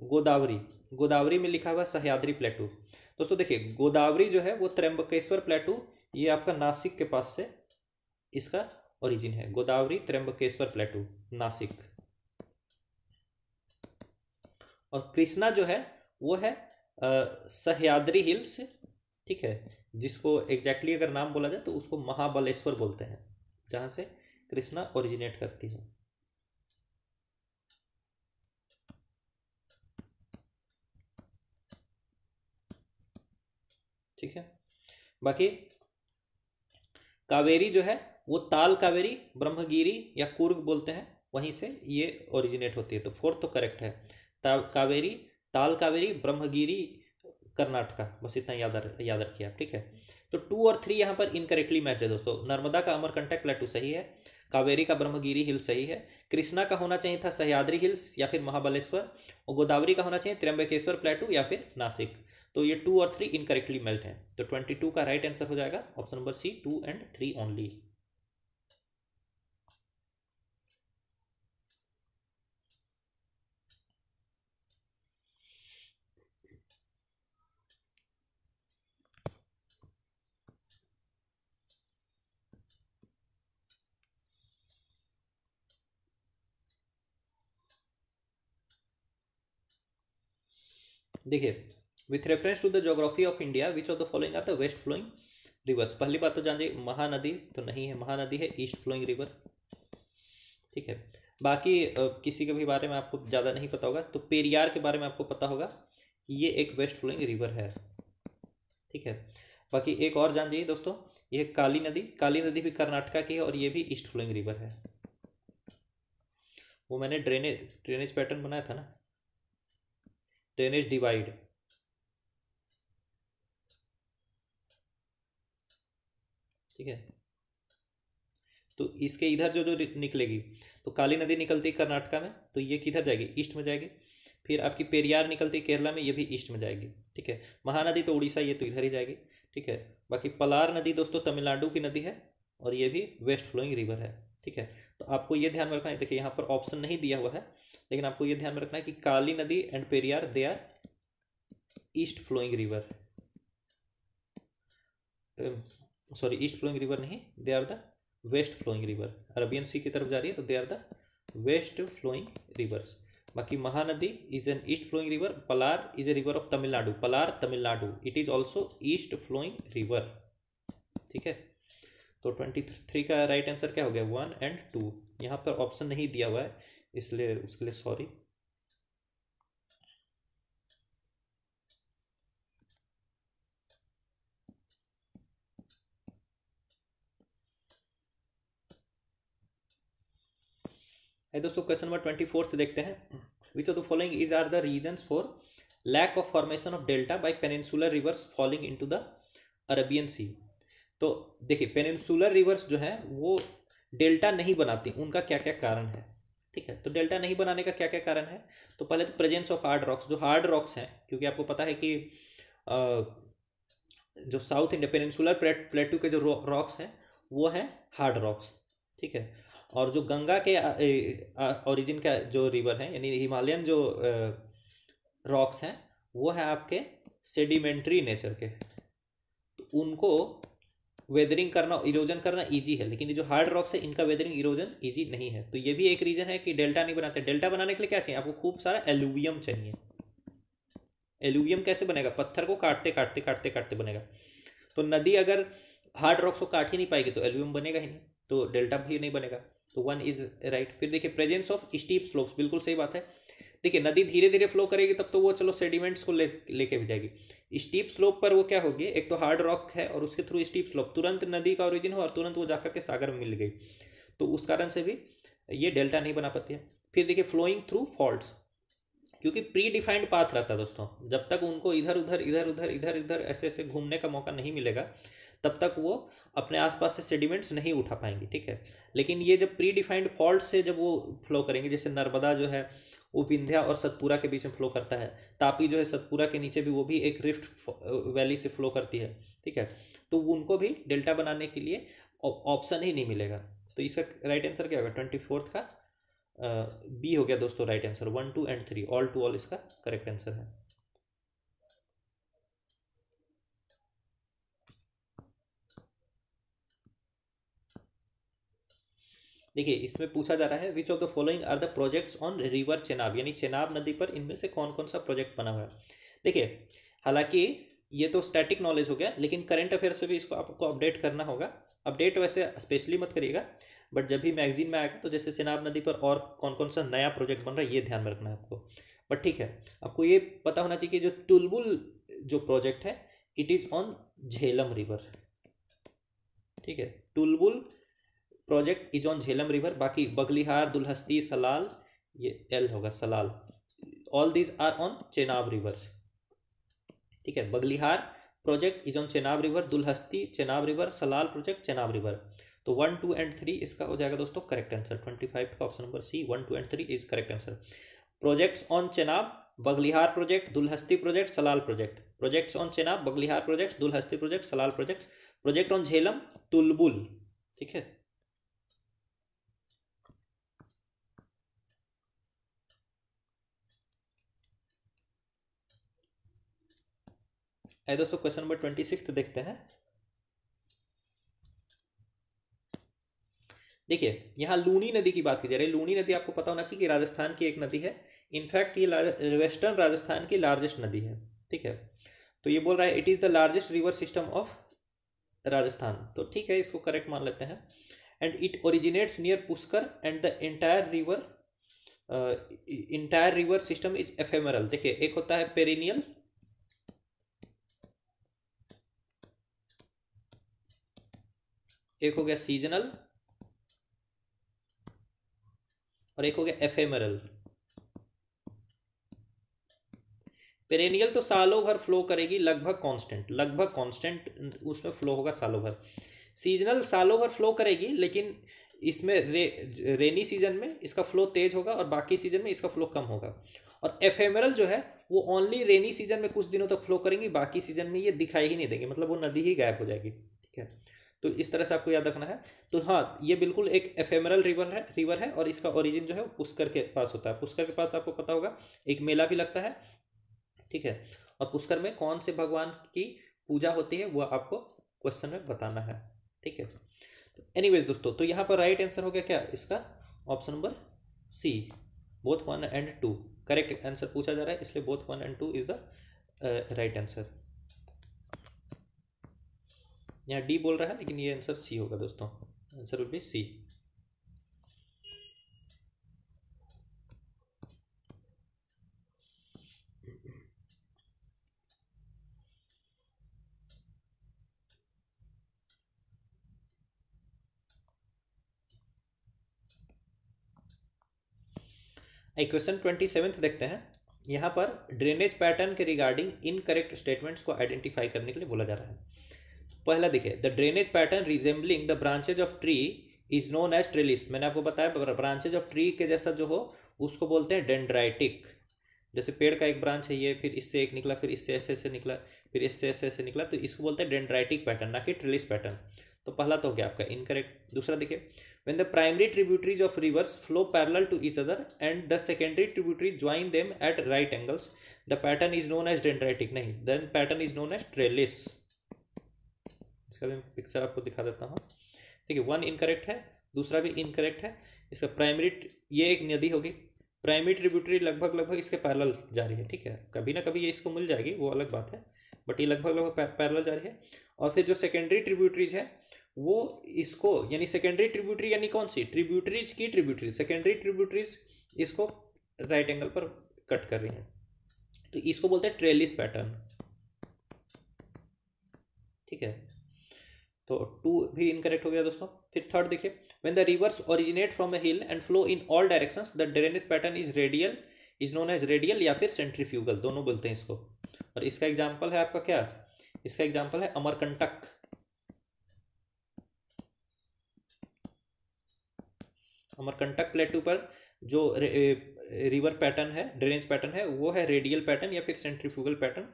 गोदावरी गोदावरी में लिखा हुआ सह्याद्री प्लेटू दोस्तों देखिए गोदावरी जो है वो त्रंबकेश्वर प्लेटू ये आपका नासिक के पास से इसका ओरिजिन है गोदावरी त्रंबकेश्वर प्लेटू नासिक और कृष्णा जो है वो है सहयाद्री सह्याद्री हिल्स ठीक है जिसको एग्जैक्टली अगर नाम बोला जाए तो उसको महाबलेश्वर बोलते हैं जहां से कृष्णा ओरिजिनेट करती है ठीक है बाकी कावेरी जो है वो ताल कावेरी ब्रह्मगिरी या कुर्ग बोलते हैं वहीं से ये ओरिजिनेट होती है तो फोर्थ तो करेक्ट है ता कावेरी ताल कावेरी ब्रह्मगिरी कर्नाटका बस इतना याद याद रखिए आप ठीक है तो टू और थ्री यहाँ पर इनकरेक्टली मैच है दोस्तों नर्मदा का अमरकंटक प्लेटू सही है कावेरी का ब्रह्मगिरी हिल्स सही है कृष्णा का होना चाहिए था सहयाद्री हिल्स या फिर महाबलेश्वर और गोदावरी का होना चाहिए त्र्यंबकेश्वर प्लेटू या फिर नासिक तो ये टू और थ्री इनकरेक्टली मेल्ट हैं तो ट्वेंटी टू का राइट आंसर हो जाएगा option number C two and three only देखिए with reference to the geography of India which of the following are the west flowing rivers पहली बात तो जान जाइए महानदी तो नहीं है महानदी है ईस्ट फ्लोइंग रिवर ठीक है बाकी किसी के भी बारे में आपको ज़्यादा नहीं पता होगा तो पेरियार के बारे में आपको पता होगा कि ये एक वेस्ट फ्लोइंग रिवर है ठीक है बाकी एक और जान जाइए दोस्तों यह काली नदी काली नदी भी कर्नाटका की है और ये भी ईस्ट फ्लोइंग रिवर है वो मैंने ड्रेनेज ड्रेनेज पैटर्न बनाया था ना इज डिवाइड ठीक है तो इसके इधर जो जो निकलेगी तो काली नदी निकलती कर्नाटका में तो ये किधर जाएगी ईस्ट में जाएगी फिर आपकी पेरियार निकलती केरला में ये भी ईस्ट में जाएगी ठीक है महानदी तो उड़ीसा ये तो इधर ही जाएगी ठीक है बाकी पलार नदी दोस्तों तमिलनाडु की नदी है और ये भी वेस्ट फ्लोइंग रिवर है ठीक है तो आपको ये ध्यान में रखना है देखिए यहाँ पर ऑप्शन नहीं दिया हुआ है लेकिन आपको ये ध्यान में रखना है कि काली नदी and Periyar they are east flowing river sorry east flowing river नहीं they are the west flowing river Arabian Sea की तरफ जा रही है तो they are the west flowing rivers बाकी Mahanadi is an east flowing river Palar is a river of Tamil Nadu Palar Tamil Nadu it is also east flowing river ठीक है तो ट्वेंटी थ्री का राइट आंसर क्या हो गया वन एंड टू यहाँ पर ऑप्शन नहीं दिया हुआ है इसलिए उसके लिए सॉरी है दोस्तों क्वेश्चन नंबर ट्वेंटी फोर्थ देखते हैं which of the following is are the reason for lack of formation of delta by peninsular rivers falling in to the Arabian Sea तो देखिए पेनिनसुलर रिवर्स जो है वो डेल्टा नहीं बनाती उनका क्या क्या कारण है ठीक है तो डेल्टा नहीं बनाने का क्या क्या कारण है तो पहले तो प्रेजेंस ऑफ हार्ड रॉक्स जो हार्ड रॉक्स हैं क्योंकि आपको पता है कि आ, जो साउथ इंडिया पेनिनसुलर प्लेटू के जो रॉक्स हैं वो हैं हार्ड रॉक्स ठीक है और जो गंगा के ओरिजिन का जो रिवर है यानी हिमालयन जो रॉक्स हैं वो है आपके सेडिमेंट्री नेचर के तो उनको वेदरिंग करना इरोजन करना ईजी है लेकिन ये जो हार्ड रॉक्स है इनका वेदरिंग इरोजन ईजी नहीं है तो ये भी एक रीज़न है कि डेल्टा नहीं बनाते डेल्टा बनाने के लिए क्या चाहिए आपको खूब सारा एलुवियम चाहिए एलुवियम कैसे बनेगा पत्थर को काटते काटते काटते काटते बनेगा तो नदी अगर हार्ड रॉक्स को काट ही नहीं पाएगी तो एलुवियम बनेगा ही नहीं तो डेल्टा भी नहीं बनेगा तो वन इज राइट फिर देखिए प्रेजेंस ऑफ स्टीप स्लोप्स बिल्कुल सही बात है देखिए नदी धीरे धीरे फ्लो करेगी तब तो वो चलो सेडिमेंट्स को ले लेके भी जाएगी स्टीप स्लोप पर वो क्या होगी एक तो हार्ड रॉक है और उसके थ्रू स्टीप स्लोप तुरंत नदी का ओरिजिन हो और तुरंत वो जाकर के सागर में मिल गई तो उस कारण से भी ये डेल्टा नहीं बना पाती है फिर देखिए फ्लोइंग थ्रू फॉल्ट्स क्योंकि प्री डिफाइंड पाथ रहता है दोस्तों जब तक उनको इधर उधर इधर उधर इधर इधर ऐसे ऐसे घूमने का मौका नहीं मिलेगा तब तक वो अपने आसपास से सेडिमेंट्स नहीं उठा पाएंगे ठीक है लेकिन ये जब प्री डिफाइंड फॉल्ट से जब वो फ्लो करेंगे जैसे नर्मदा जो है उपिंध्या और सतपुरा के बीच में फ्लो करता है तापी जो है सतपुरा के नीचे भी वो भी एक रिफ्ट वैली से फ्लो करती है ठीक है तो उनको भी डेल्टा बनाने के लिए ऑप्शन ही नहीं मिलेगा तो इसका राइट आंसर क्या होगा ट्वेंटी फोर्थ का बी हो गया दोस्तों right answer one two and three all to all इसका करेक्ट आंसर है देखिए इसमें पूछा जा रहा है which of the following are the projects on river Chenab यानी चेनाब नदी पर इनमें से कौन कौन सा प्रोजेक्ट बना हुआ है देखिए हालांकि ये तो स्टैटिक नॉलेज हो गया लेकिन करंट अफेयर से भी इसको आपको अपडेट करना होगा अपडेट वैसे स्पेशली मत करिएगा बट जब भी मैगजीन में आएगा तो जैसे चेनाब नदी पर और कौन कौन सा नया प्रोजेक्ट बन रहा है ये ध्यान में रखना है आपको बट ठीक है आपको ये पता होना चाहिए कि जो तुलबुल जो प्रोजेक्ट है it is on Jhelum river ठीक है Tulbul project is on Jhelum river बाकी बगलिहार दुलहस्ती सलाल ये एल होगा Salal all these are on Chenab river ठीक है Baglihar project is on Chenab river Dulhasti Chenab river Salal project Chenab river तो वन टू एंड थ्री इसका हो जाएगा दोस्तों करेक्ट आंसर ट्वेंटी फाइव का option number C one two and three is correct answer projects on Chenab Baglihar project Dulhasti project Salal project projects on Chenab Baglihar project Dulhasti project Salal project project on Jhelum Tulbul ठीक है आइए दोस्तों क्वेश्चन नंबर ट्वेंटी सिक्स देखते हैं देखिए यहाँ लूनी नदी की बात की जा रही है लूनी नदी आपको पता होना चाहिए कि राजस्थान की एक नदी है इनफैक्ट ये वेस्टर्न राजस्थान की लार्जेस्ट नदी है ठीक है तो ये बोल रहा है it is the largest river system of Rajasthan तो ठीक है इसको करेक्ट मान लेते हैं and it originates near Pushkar and the entire river entire river system is ephemeral देखिए एक होता है पेरिनियल एक हो गया सीजनल और एक हो गया एफेमरल पेरेनियल तो सालों भर फ्लो करेगी लगभग कांस्टेंट लगभग कांस्टेंट उसमें फ्लो होगा सालों भर सीजनल सालों भर फ्लो करेगी लेकिन इसमें रे रेनी सीजन में इसका फ्लो तेज होगा और बाकी सीजन में इसका फ्लो कम होगा और एफेमरल जो है वो ओनली रेनी सीजन में कुछ दिनों तक तो फ्लो करेंगी बाकी सीजन में ये दिखाई ही नहीं देंगे मतलब वो नदी ही गायब हो जाएगी ठीक है तो इस तरह से आपको याद रखना है तो हाँ ये बिल्कुल एक एफेमरल रिवर है रिवर है और इसका ओरिजिन जो है पुष्कर के पास होता है पुष्कर के पास आपको पता होगा एक मेला भी लगता है ठीक है और पुष्कर में कौन से भगवान की पूजा होती है वह आपको क्वेश्चन में बताना है ठीक है तो एनी दोस्तों तो यहाँ पर राइट आंसर हो गया क्या इसका option number C both one and two correct answer पूछा जा रहा है इसलिए both one and two is the right answer यहाँ डी बोल रहा है लेकिन ये आंसर सी होगा दोस्तों answer will be C question twenty seventh देखते हैं यहां पर ड्रेनेज पैटर्न के रिगार्डिंग इनकरेक्ट स्टेटमेंट्स को आइडेंटिफाई करने के लिए बोला जा रहा है पहला देखिए the drainage pattern resembling the branches of tree is known as trellis मैंने आपको बताया ब्रांचेज ऑफ ट्री के जैसा जो हो उसको बोलते हैं डेंड्राइटिक जैसे पेड़ का एक ब्रांच है ये फिर इससे एक निकला फिर इससे ऐसे ऐसे निकला फिर इससे ऐसे ऐसे निकला तो इसको बोलते हैं डेंड्राइटिक पैटर्न ना कि ट्रिलिस पैटर्न तो पहला तो हो गया आपका इनकरेक्ट दूसरा देखिए when the primary tributaries of rivers flow parallel to each other and the secondary tributary join them at right angles the pattern is known as dendritic नहीं then pattern is known as trellis इसका भी picture आपको दिखा देता हूँ ठीक है one incorrect है दूसरा भी इनकरेक्ट है इसका प्राइमरी ये एक नदी होगी प्राइमरी ट्रिब्यूटरी लगभग लगभग इसके पैरल जा रही है ठीक है कभी ना कभी ये इसको मिल जाएगी वो अलग बात है बट ये लगभग लगभग पैरल जा रही है और फिर जो सेकेंडरी ट्रिब्यूटरीज है वो इसको यानी सेकेंडरी ट्रिब्यूटरी यानी कौन सी ट्रिब्यूटरीज की ट्रिब्यूटरी सेकेंडरी ट्रिब्यूटरीज इसको राइट एंगल पर कट कर रही हैं तो इसको बोलते हैं ट्रेलिस पैटर्न ठीक है तो टू भी इनकरेक्ट हो गया दोस्तों फिर थर्ड देखिए when the rivers originate from a hill and flow in all direction the drainage pattern is radial is known as radial या फिर सेंट्रीफ्यूगल दोनों बोलते हैं इसको और इसका एग्जाम्पल है आपका क्या इसका एग्जाम्पल है अमरकंटक अमरकंटक प्लेटू पर जो रिवर पैटर्न है ड्रेनेज पैटर्न है वो है रेडियल पैटर्न या फिर सेंट्रीफ्यूगल पैटर्न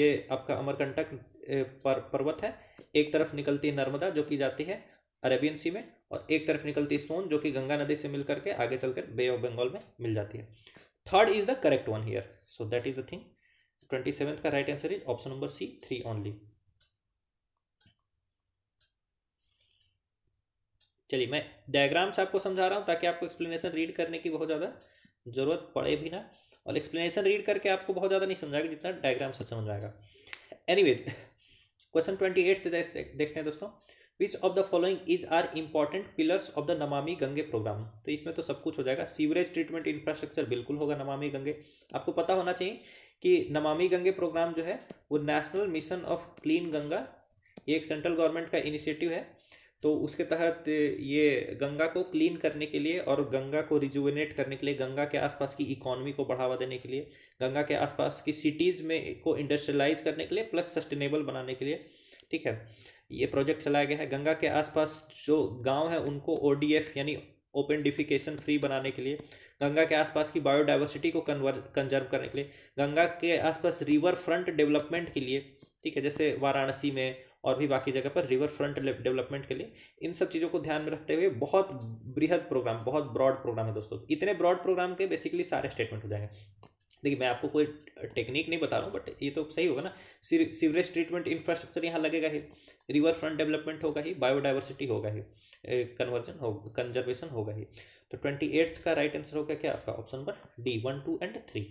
ये आपका अमरकंटक पर पर्वत है एक तरफ निकलती है नर्मदा जो कि जाती है अरेबियन सी में और एक तरफ निकलती है सोन जो कि गंगा नदी से मिलकर के आगे चलकर बे ऑफ बंगाल में मिल जाती है third is the correct one here so that is the thing twenty seventh का right answer is option number C three only चलिए मैं डायग्राम्स आपको समझा रहा हूं ताकि आपको एक्सप्लेनेशन रीड करने की बहुत ज़्यादा जरूरत पड़े भी ना और एक्सप्लेनेशन रीड करके आपको बहुत ज़्यादा नहीं समझाएगा जितना डायग्राम से समझ आएगा एनीवेज क्वेश्चन ट्वेंटी एट देखते हैं दोस्तों which of the following is are important pillars of the Namami Gange programme तो इसमें तो सब कुछ हो जाएगा सीवरेज ट्रीटमेंट इंफ्रास्ट्रक्चर बिल्कुल होगा नमामि गंगे आपको पता होना चाहिए कि नमामि गंगे प्रोग्राम जो है वो national mission of clean Ganga ये एक सेंट्रल गवर्नमेंट का इनिशिएटिव है तो उसके तहत ये गंगा को क्लीन करने के लिए और गंगा को रिजुवनेट करने के लिए गंगा के आसपास की इकोनॉमी को बढ़ावा देने के लिए गंगा के आसपास की सिटीज़ में को इंडस्ट्रियलाइज करने के लिए प्लस सस्टेनेबल बनाने के लिए ठीक है ये प्रोजेक्ट चलाया गया है गंगा के आसपास जो गांव है उनको ओ यानी ओपन डिफिकेशन फ्री बनाने के लिए गंगा के आसपास की बायोडाइवर्सिटी को कन्वर कंजर्व करने के लिए गंगा के आसपास रिवर फ्रंट डेवलपमेंट के लिए ठीक है जैसे वाराणसी में और भी बाकी जगह पर रिवर फ्रंट डेवलपमेंट के लिए इन सब चीज़ों को ध्यान में रखते हुए बहुत बृहद प्रोग्राम बहुत ब्रॉड प्रोग्राम है दोस्तों इतने ब्रॉड प्रोग्राम के बेसिकली सारे स्टेटमेंट हो जाएंगे देखिए मैं आपको कोई टेक्निक नहीं बता रहा हूँ बट ये तो सही होगा ना सीवरेज ट्रीटमेंट इंफ्रास्ट्रक्चर यहाँ लगेगा ही रिवर फ्रंट डेवलपमेंट होगा ही बायोडाइवर्सिटी होगा ही कन्वर्जन हो कंजर्वेशन होगा ही तो ट्वेंटी एट्थ का राइट आंसर होगा क्या आपका option number D one two and three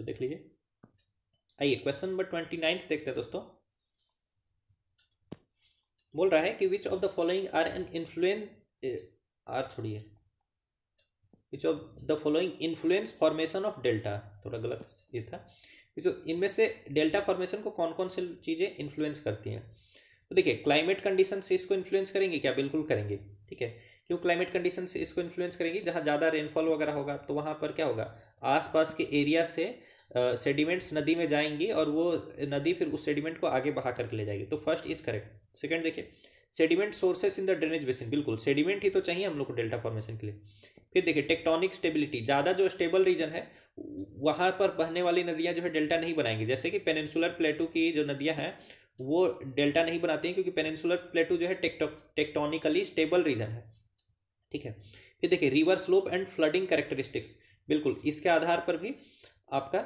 इसको तो देख लीजिए आइए क्वेश्चन नंबर ट्वेंटी नाइन्थ देखते हैं दोस्तों बोल रहा है कि which of the following are an influence are छोड़िए which of the following influence formation of delta थोड़ा गलत ये था जो इनमें से डेल्टा फॉर्मेशन को कौन कौन सी चीज़ें इन्फ्लुएंस करती हैं तो देखिए क्लाइमेट कंडीशन से इसको इन्फ्लुएंस करेंगे क्या बिल्कुल करेंगे ठीक है क्यों क्लाइमेट कंडीशन से इसको इन्फ्लुएंस करेंगे जहाँ ज़्यादा रेनफॉल वगैरह होगा तो वहाँ पर क्या होगा आसपास के एरिया से सेडिमेंट्स नदी में जाएंगी और वो नदी फिर उस सेडिमेंट को आगे बहा करके ले जाएगी तो फर्स्ट इज करेक्ट सेकंड देखिए sediment sources in the drainage basin बिल्कुल सेडिमेंट ही तो चाहिए हम लोग को डेल्टा फॉर्मेशन के लिए फिर देखिए टेक्टोनिक स्टेबिलिटी ज़्यादा जो स्टेबल रीजन है वहाँ पर बहने वाली नदियाँ जो है डेल्टा नहीं बनाएंगी जैसे कि पेनेंसुलर प्लेटू की जो नदियाँ हैं वो डेल्टा नहीं बनाती हैं क्योंकि पेनेंसुलर प्लेटू जो है टेक्टोनिकली स्टेबल रीजन है ठीक है फिर देखिए river slope and flooding characteristics बिल्कुल इसके आधार पर भी आपका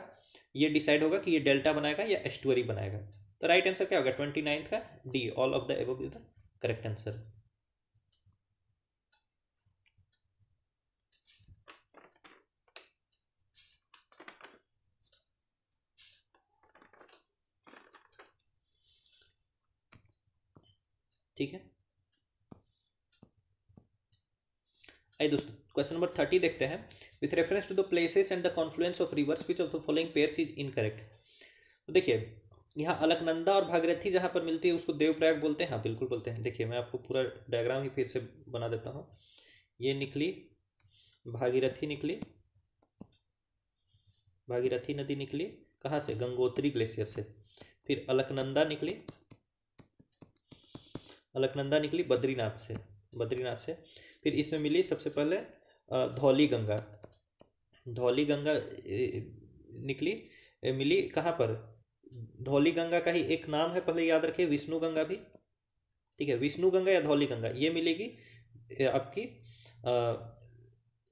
ये डिसाइड होगा कि ये डेल्टा बनाएगा या एस्टुअरी बनाएगा तो राइट आंसर क्या होगा ट्वेंटी नाइन्थ का D all of the above is the correct answer ठीक है आई दोस्तों क्वेश्चन नंबर थर्टी देखते हैं with reference to the places and the confluence of rivers which of the following pairs is incorrect तो देखिए यहाँ अलकनंदा और भागीरथी जहाँ पर मिलती है उसको देवप्रयाग बोलते हैं हाँ बिल्कुल बोलते हैं देखिए मैं आपको पूरा डायग्राम ही फिर से बना देता हूँ ये निकली भागीरथी निकली भागीरथी नदी निकली कहाँ से गंगोत्री ग्लेशियर से फिर अलकनंदा निकली अलकनंदा निकली बद्रीनाथ से बद्रीनाथ से फिर इसमें मिली सबसे पहले धौली गंगा धौली गंगा निकली मिली कहाँ पर धौली गंगा का ही एक नाम है पहले याद रखिए विष्णु गंगा भी ठीक है विष्णु गंगा या धौली गंगा ये मिलेगी आपकी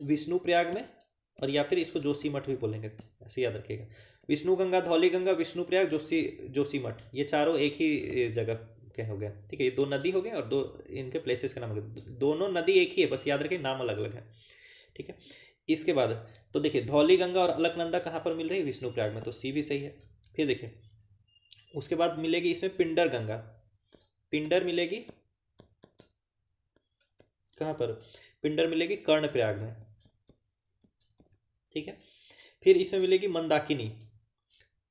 विष्णु प्रयाग में और या फिर इसको जोशी मठ भी बोलेंगे ऐसे याद रखिएगा विष्णु गंगा धौली गंगा विष्णु प्रयाग जोशी जोशी मठ ये चारों एक ही जगह के हो गए ठीक है ये दो नदी हो गए और दो इनके प्लेसेस का नाम हो गया दोनों नदी एक ही है बस याद रखिए नाम अलग अलग है ठीक है इसके बाद तो देखिए धौली गंगा और अलकनंदा कहाँ पर मिल रही है विष्णुप्रयाग में तो सी भी सही है फिर देखिए उसके बाद मिलेगी इसमें पिंडर गंगा पिंडर मिलेगी कहाँ पर पिंडर मिलेगी कर्णप्रयाग में ठीक है फिर इसमें मिलेगी मंदाकिनी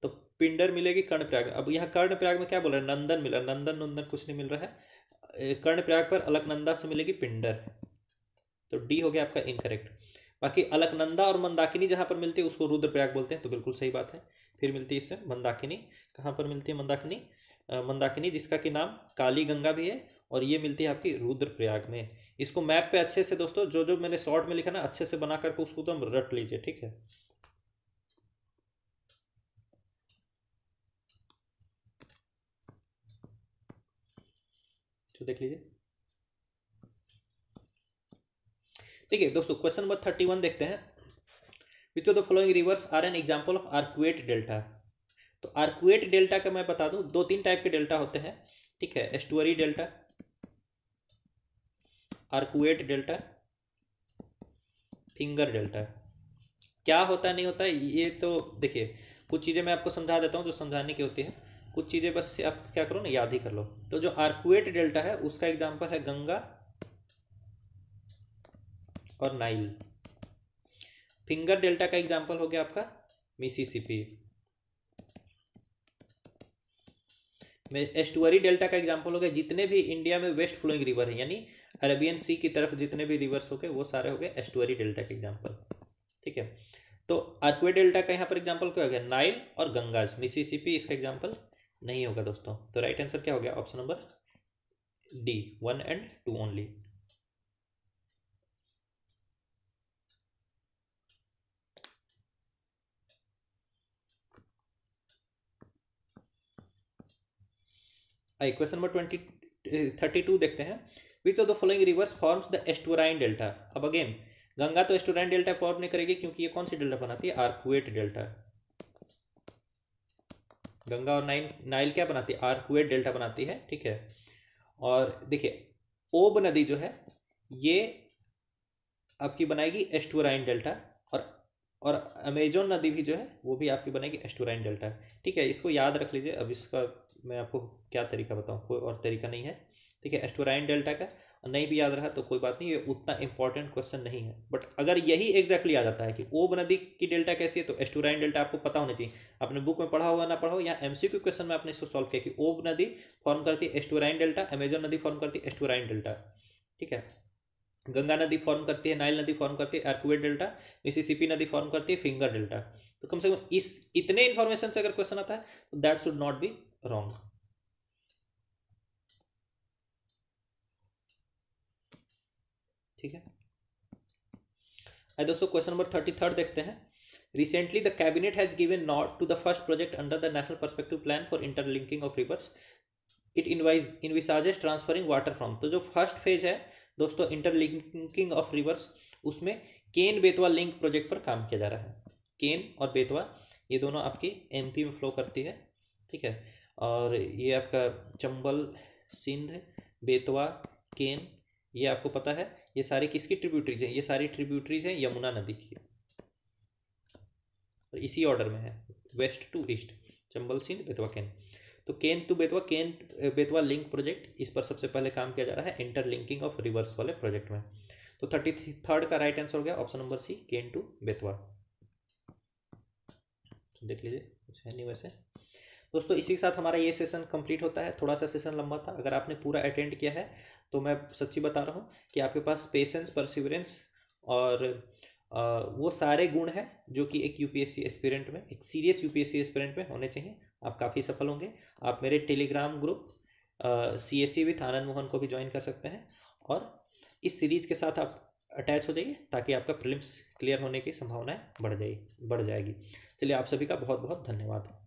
तो पिंडर मिलेगी कर्णप्रयाग अब यहाँ कर्णप्रयाग में क्या बोल रहे हैं नंदन मिला नंदन नंदन कुछ नहीं मिल रहा है कर्णप्रयाग पर अलकनंदा से मिलेगी पिंडर तो डी हो गया आपका इनकरेक्ट बाकी अलकनंदा और मंदाकिनी जहाँ पर मिलती है उसको रुद्रप्रयाग बोलते हैं तो बिल्कुल सही बात है फिर मिलती है इससे मंदाकिनी कहाँ पर मिलती है मंदाकिनी मंदाकिनी जिसका कि नाम काली गंगा भी है और ये मिलती है आपकी रुद्रप्रयाग में इसको मैप पे अच्छे से दोस्तों जो जो मैंने शॉर्ट में लिखा ना अच्छे से बना करके उसको तो हम रट लीजिए ठीक है तो देख लीजिए है दोस्तों क्वेश्चन नंबर थर्टी वन देखते हैं which of the following rivers are an example of arcuate delta तो आर्कुएट डेल्टा का मैं बता दूं दो तीन टाइप के डेल्टा होते हैं ठीक है estuary delta arcuate delta finger delta क्या होता नहीं होता ये तो देखिए कुछ चीज़ें मैं आपको समझा देता हूँ जो समझाने की होती है कुछ चीज़ें बस आप क्या करो ना याद ही कर लो तो जो आर्कुएट डेल्टा है उसका एग्जाम्पल है गंगा और नाइल फिंगर डेल्टा का एग्जाम्पल हो गया आपका मिसिसिपी में एस्टुअरी डेल्टा का एग्जाम्पल हो गया जितने भी इंडिया में वेस्ट फ्लोइंग रिवर है यानी अरेबियन सी की तरफ जितने भी रिवर्स हो गए वो सारे हो गए एस्टुअरी डेल्टा के एग्जाम्पल ठीक है तो आर्कवे डेल्टा का यहाँ पर एग्जाम्पल क्या हो गया नाइल और गंगाज मिसिसिपी इसका एग्जाम्पल नहीं होगा दोस्तों तो राइट आंसर क्या हो गया option number D one and two only आई question number twenty thirty two देखते हैं which of the following rivers forms the estuarine delta अब अगेन गंगा तो एस्टोराइन डेल्टा फॉर्म नहीं करेगी क्योंकि ये कौन सी डेल्टा बनाती है आर्कुएट डेल्टा गंगा और नाइन नाइल क्या बनाती है आर्कुएट डेल्टा बनाती है ठीक है और देखिए ओब नदी जो है ये आपकी बनाएगी एस्टोराइन डेल्टा और और अमेजोन नदी भी जो है वो भी आपकी बनेगी एस्टोराइन डेल्टा ठीक है इसको याद रख लीजिए अब इसका मैं आपको क्या तरीका बताऊँ कोई और तरीका नहीं है ठीक है एस्टोराइन डेल्टा का नहीं भी याद रहा तो कोई बात नहीं ये उतना इंपॉर्टेंट क्वेश्चन नहीं है बट अगर यही एग्जैक्टली आ जाता है कि ओब नदी की डेल्टा कैसी है तो एस्टोराइन डेल्टा आपको पता होना चाहिए आपने बुक में पढ़ा हुआ ना पढ़ा हो या एमसीक्यू क्वेश्चन में आपने इसको सॉल्व किया कि ओब नदी फॉर्म करती है एस्टोराइन डेल्टा अमेजोन नदी फॉर्म करती है एस्टोराइन डेल्टा ठीक है गंगा नदी फॉर्म करती है नाइल नदी फॉर्म करती है आर्कुवेट डेल्टा मिसिसिपी नदी फॉर्म करती है फिंगर डेल्टा तो कम से कम इस इतने इन्फॉर्मेशन से अगर क्वेश्चन आता है तो that should not be wrong ठीक है आइए दोस्तों क्वेश्चन नंबर थर्टी थर्ड देखते हैं recently the cabinet has given nod to the first project under the national perspective plan for interlinking of rivers it envisage envisages transferring water from तो जो first phase है दोस्तों interlinking of reverse उसमें केन Betwa link project पर काम किया जा रहा है केन और बेतवा ये दोनों आपकी एमपी में फ्लो करती है ठीक है और ये आपका चंबल सिंध बेतवा केन ये आपको पता है ये सारी किसकी ट्रिब्यूटरीज हैं ये सारी ट्रिब्यूटरीज हैं यमुना नदी की और इसी ऑर्डर में है west to east Chambal Sindh Betwa Ken तो Ken to Betwa Ken Betwa link project इस पर सबसे पहले काम किया जा रहा है इंटर लिंकिंग ऑफ रिवर्स वाले प्रोजेक्ट में तो थर्टी थर्ड का राइट आंसर हो गया option number C Ken to Betwa तो देख लीजिए कुछ है नहीं वैसे दोस्तों इसी के साथ हमारा ये सेशन कंप्लीट होता है थोड़ा सा सेशन लंबा था अगर आपने पूरा अटेंड किया है तो मैं सच्ची बता रहा हूँ कि आपके पास पेशेंस परसिवरेंस और वो सारे गुण हैं जो कि एक यूपीएससी एस्पिरेंट में एक सीरियस यूपीएससी एस्पिरेंट में होने चाहिए आप काफ़ी सफल होंगे आप मेरे Telegram group C S C with Anand Mohan को भी ज्वाइन कर सकते हैं और इस सीरीज के साथ आप अटैच हो जाइए ताकि आपका प्रिलिम्स क्लियर होने की संभावनाएं बढ़ जाए बढ़ जाएगी चलिए आप सभी का बहुत बहुत धन्यवाद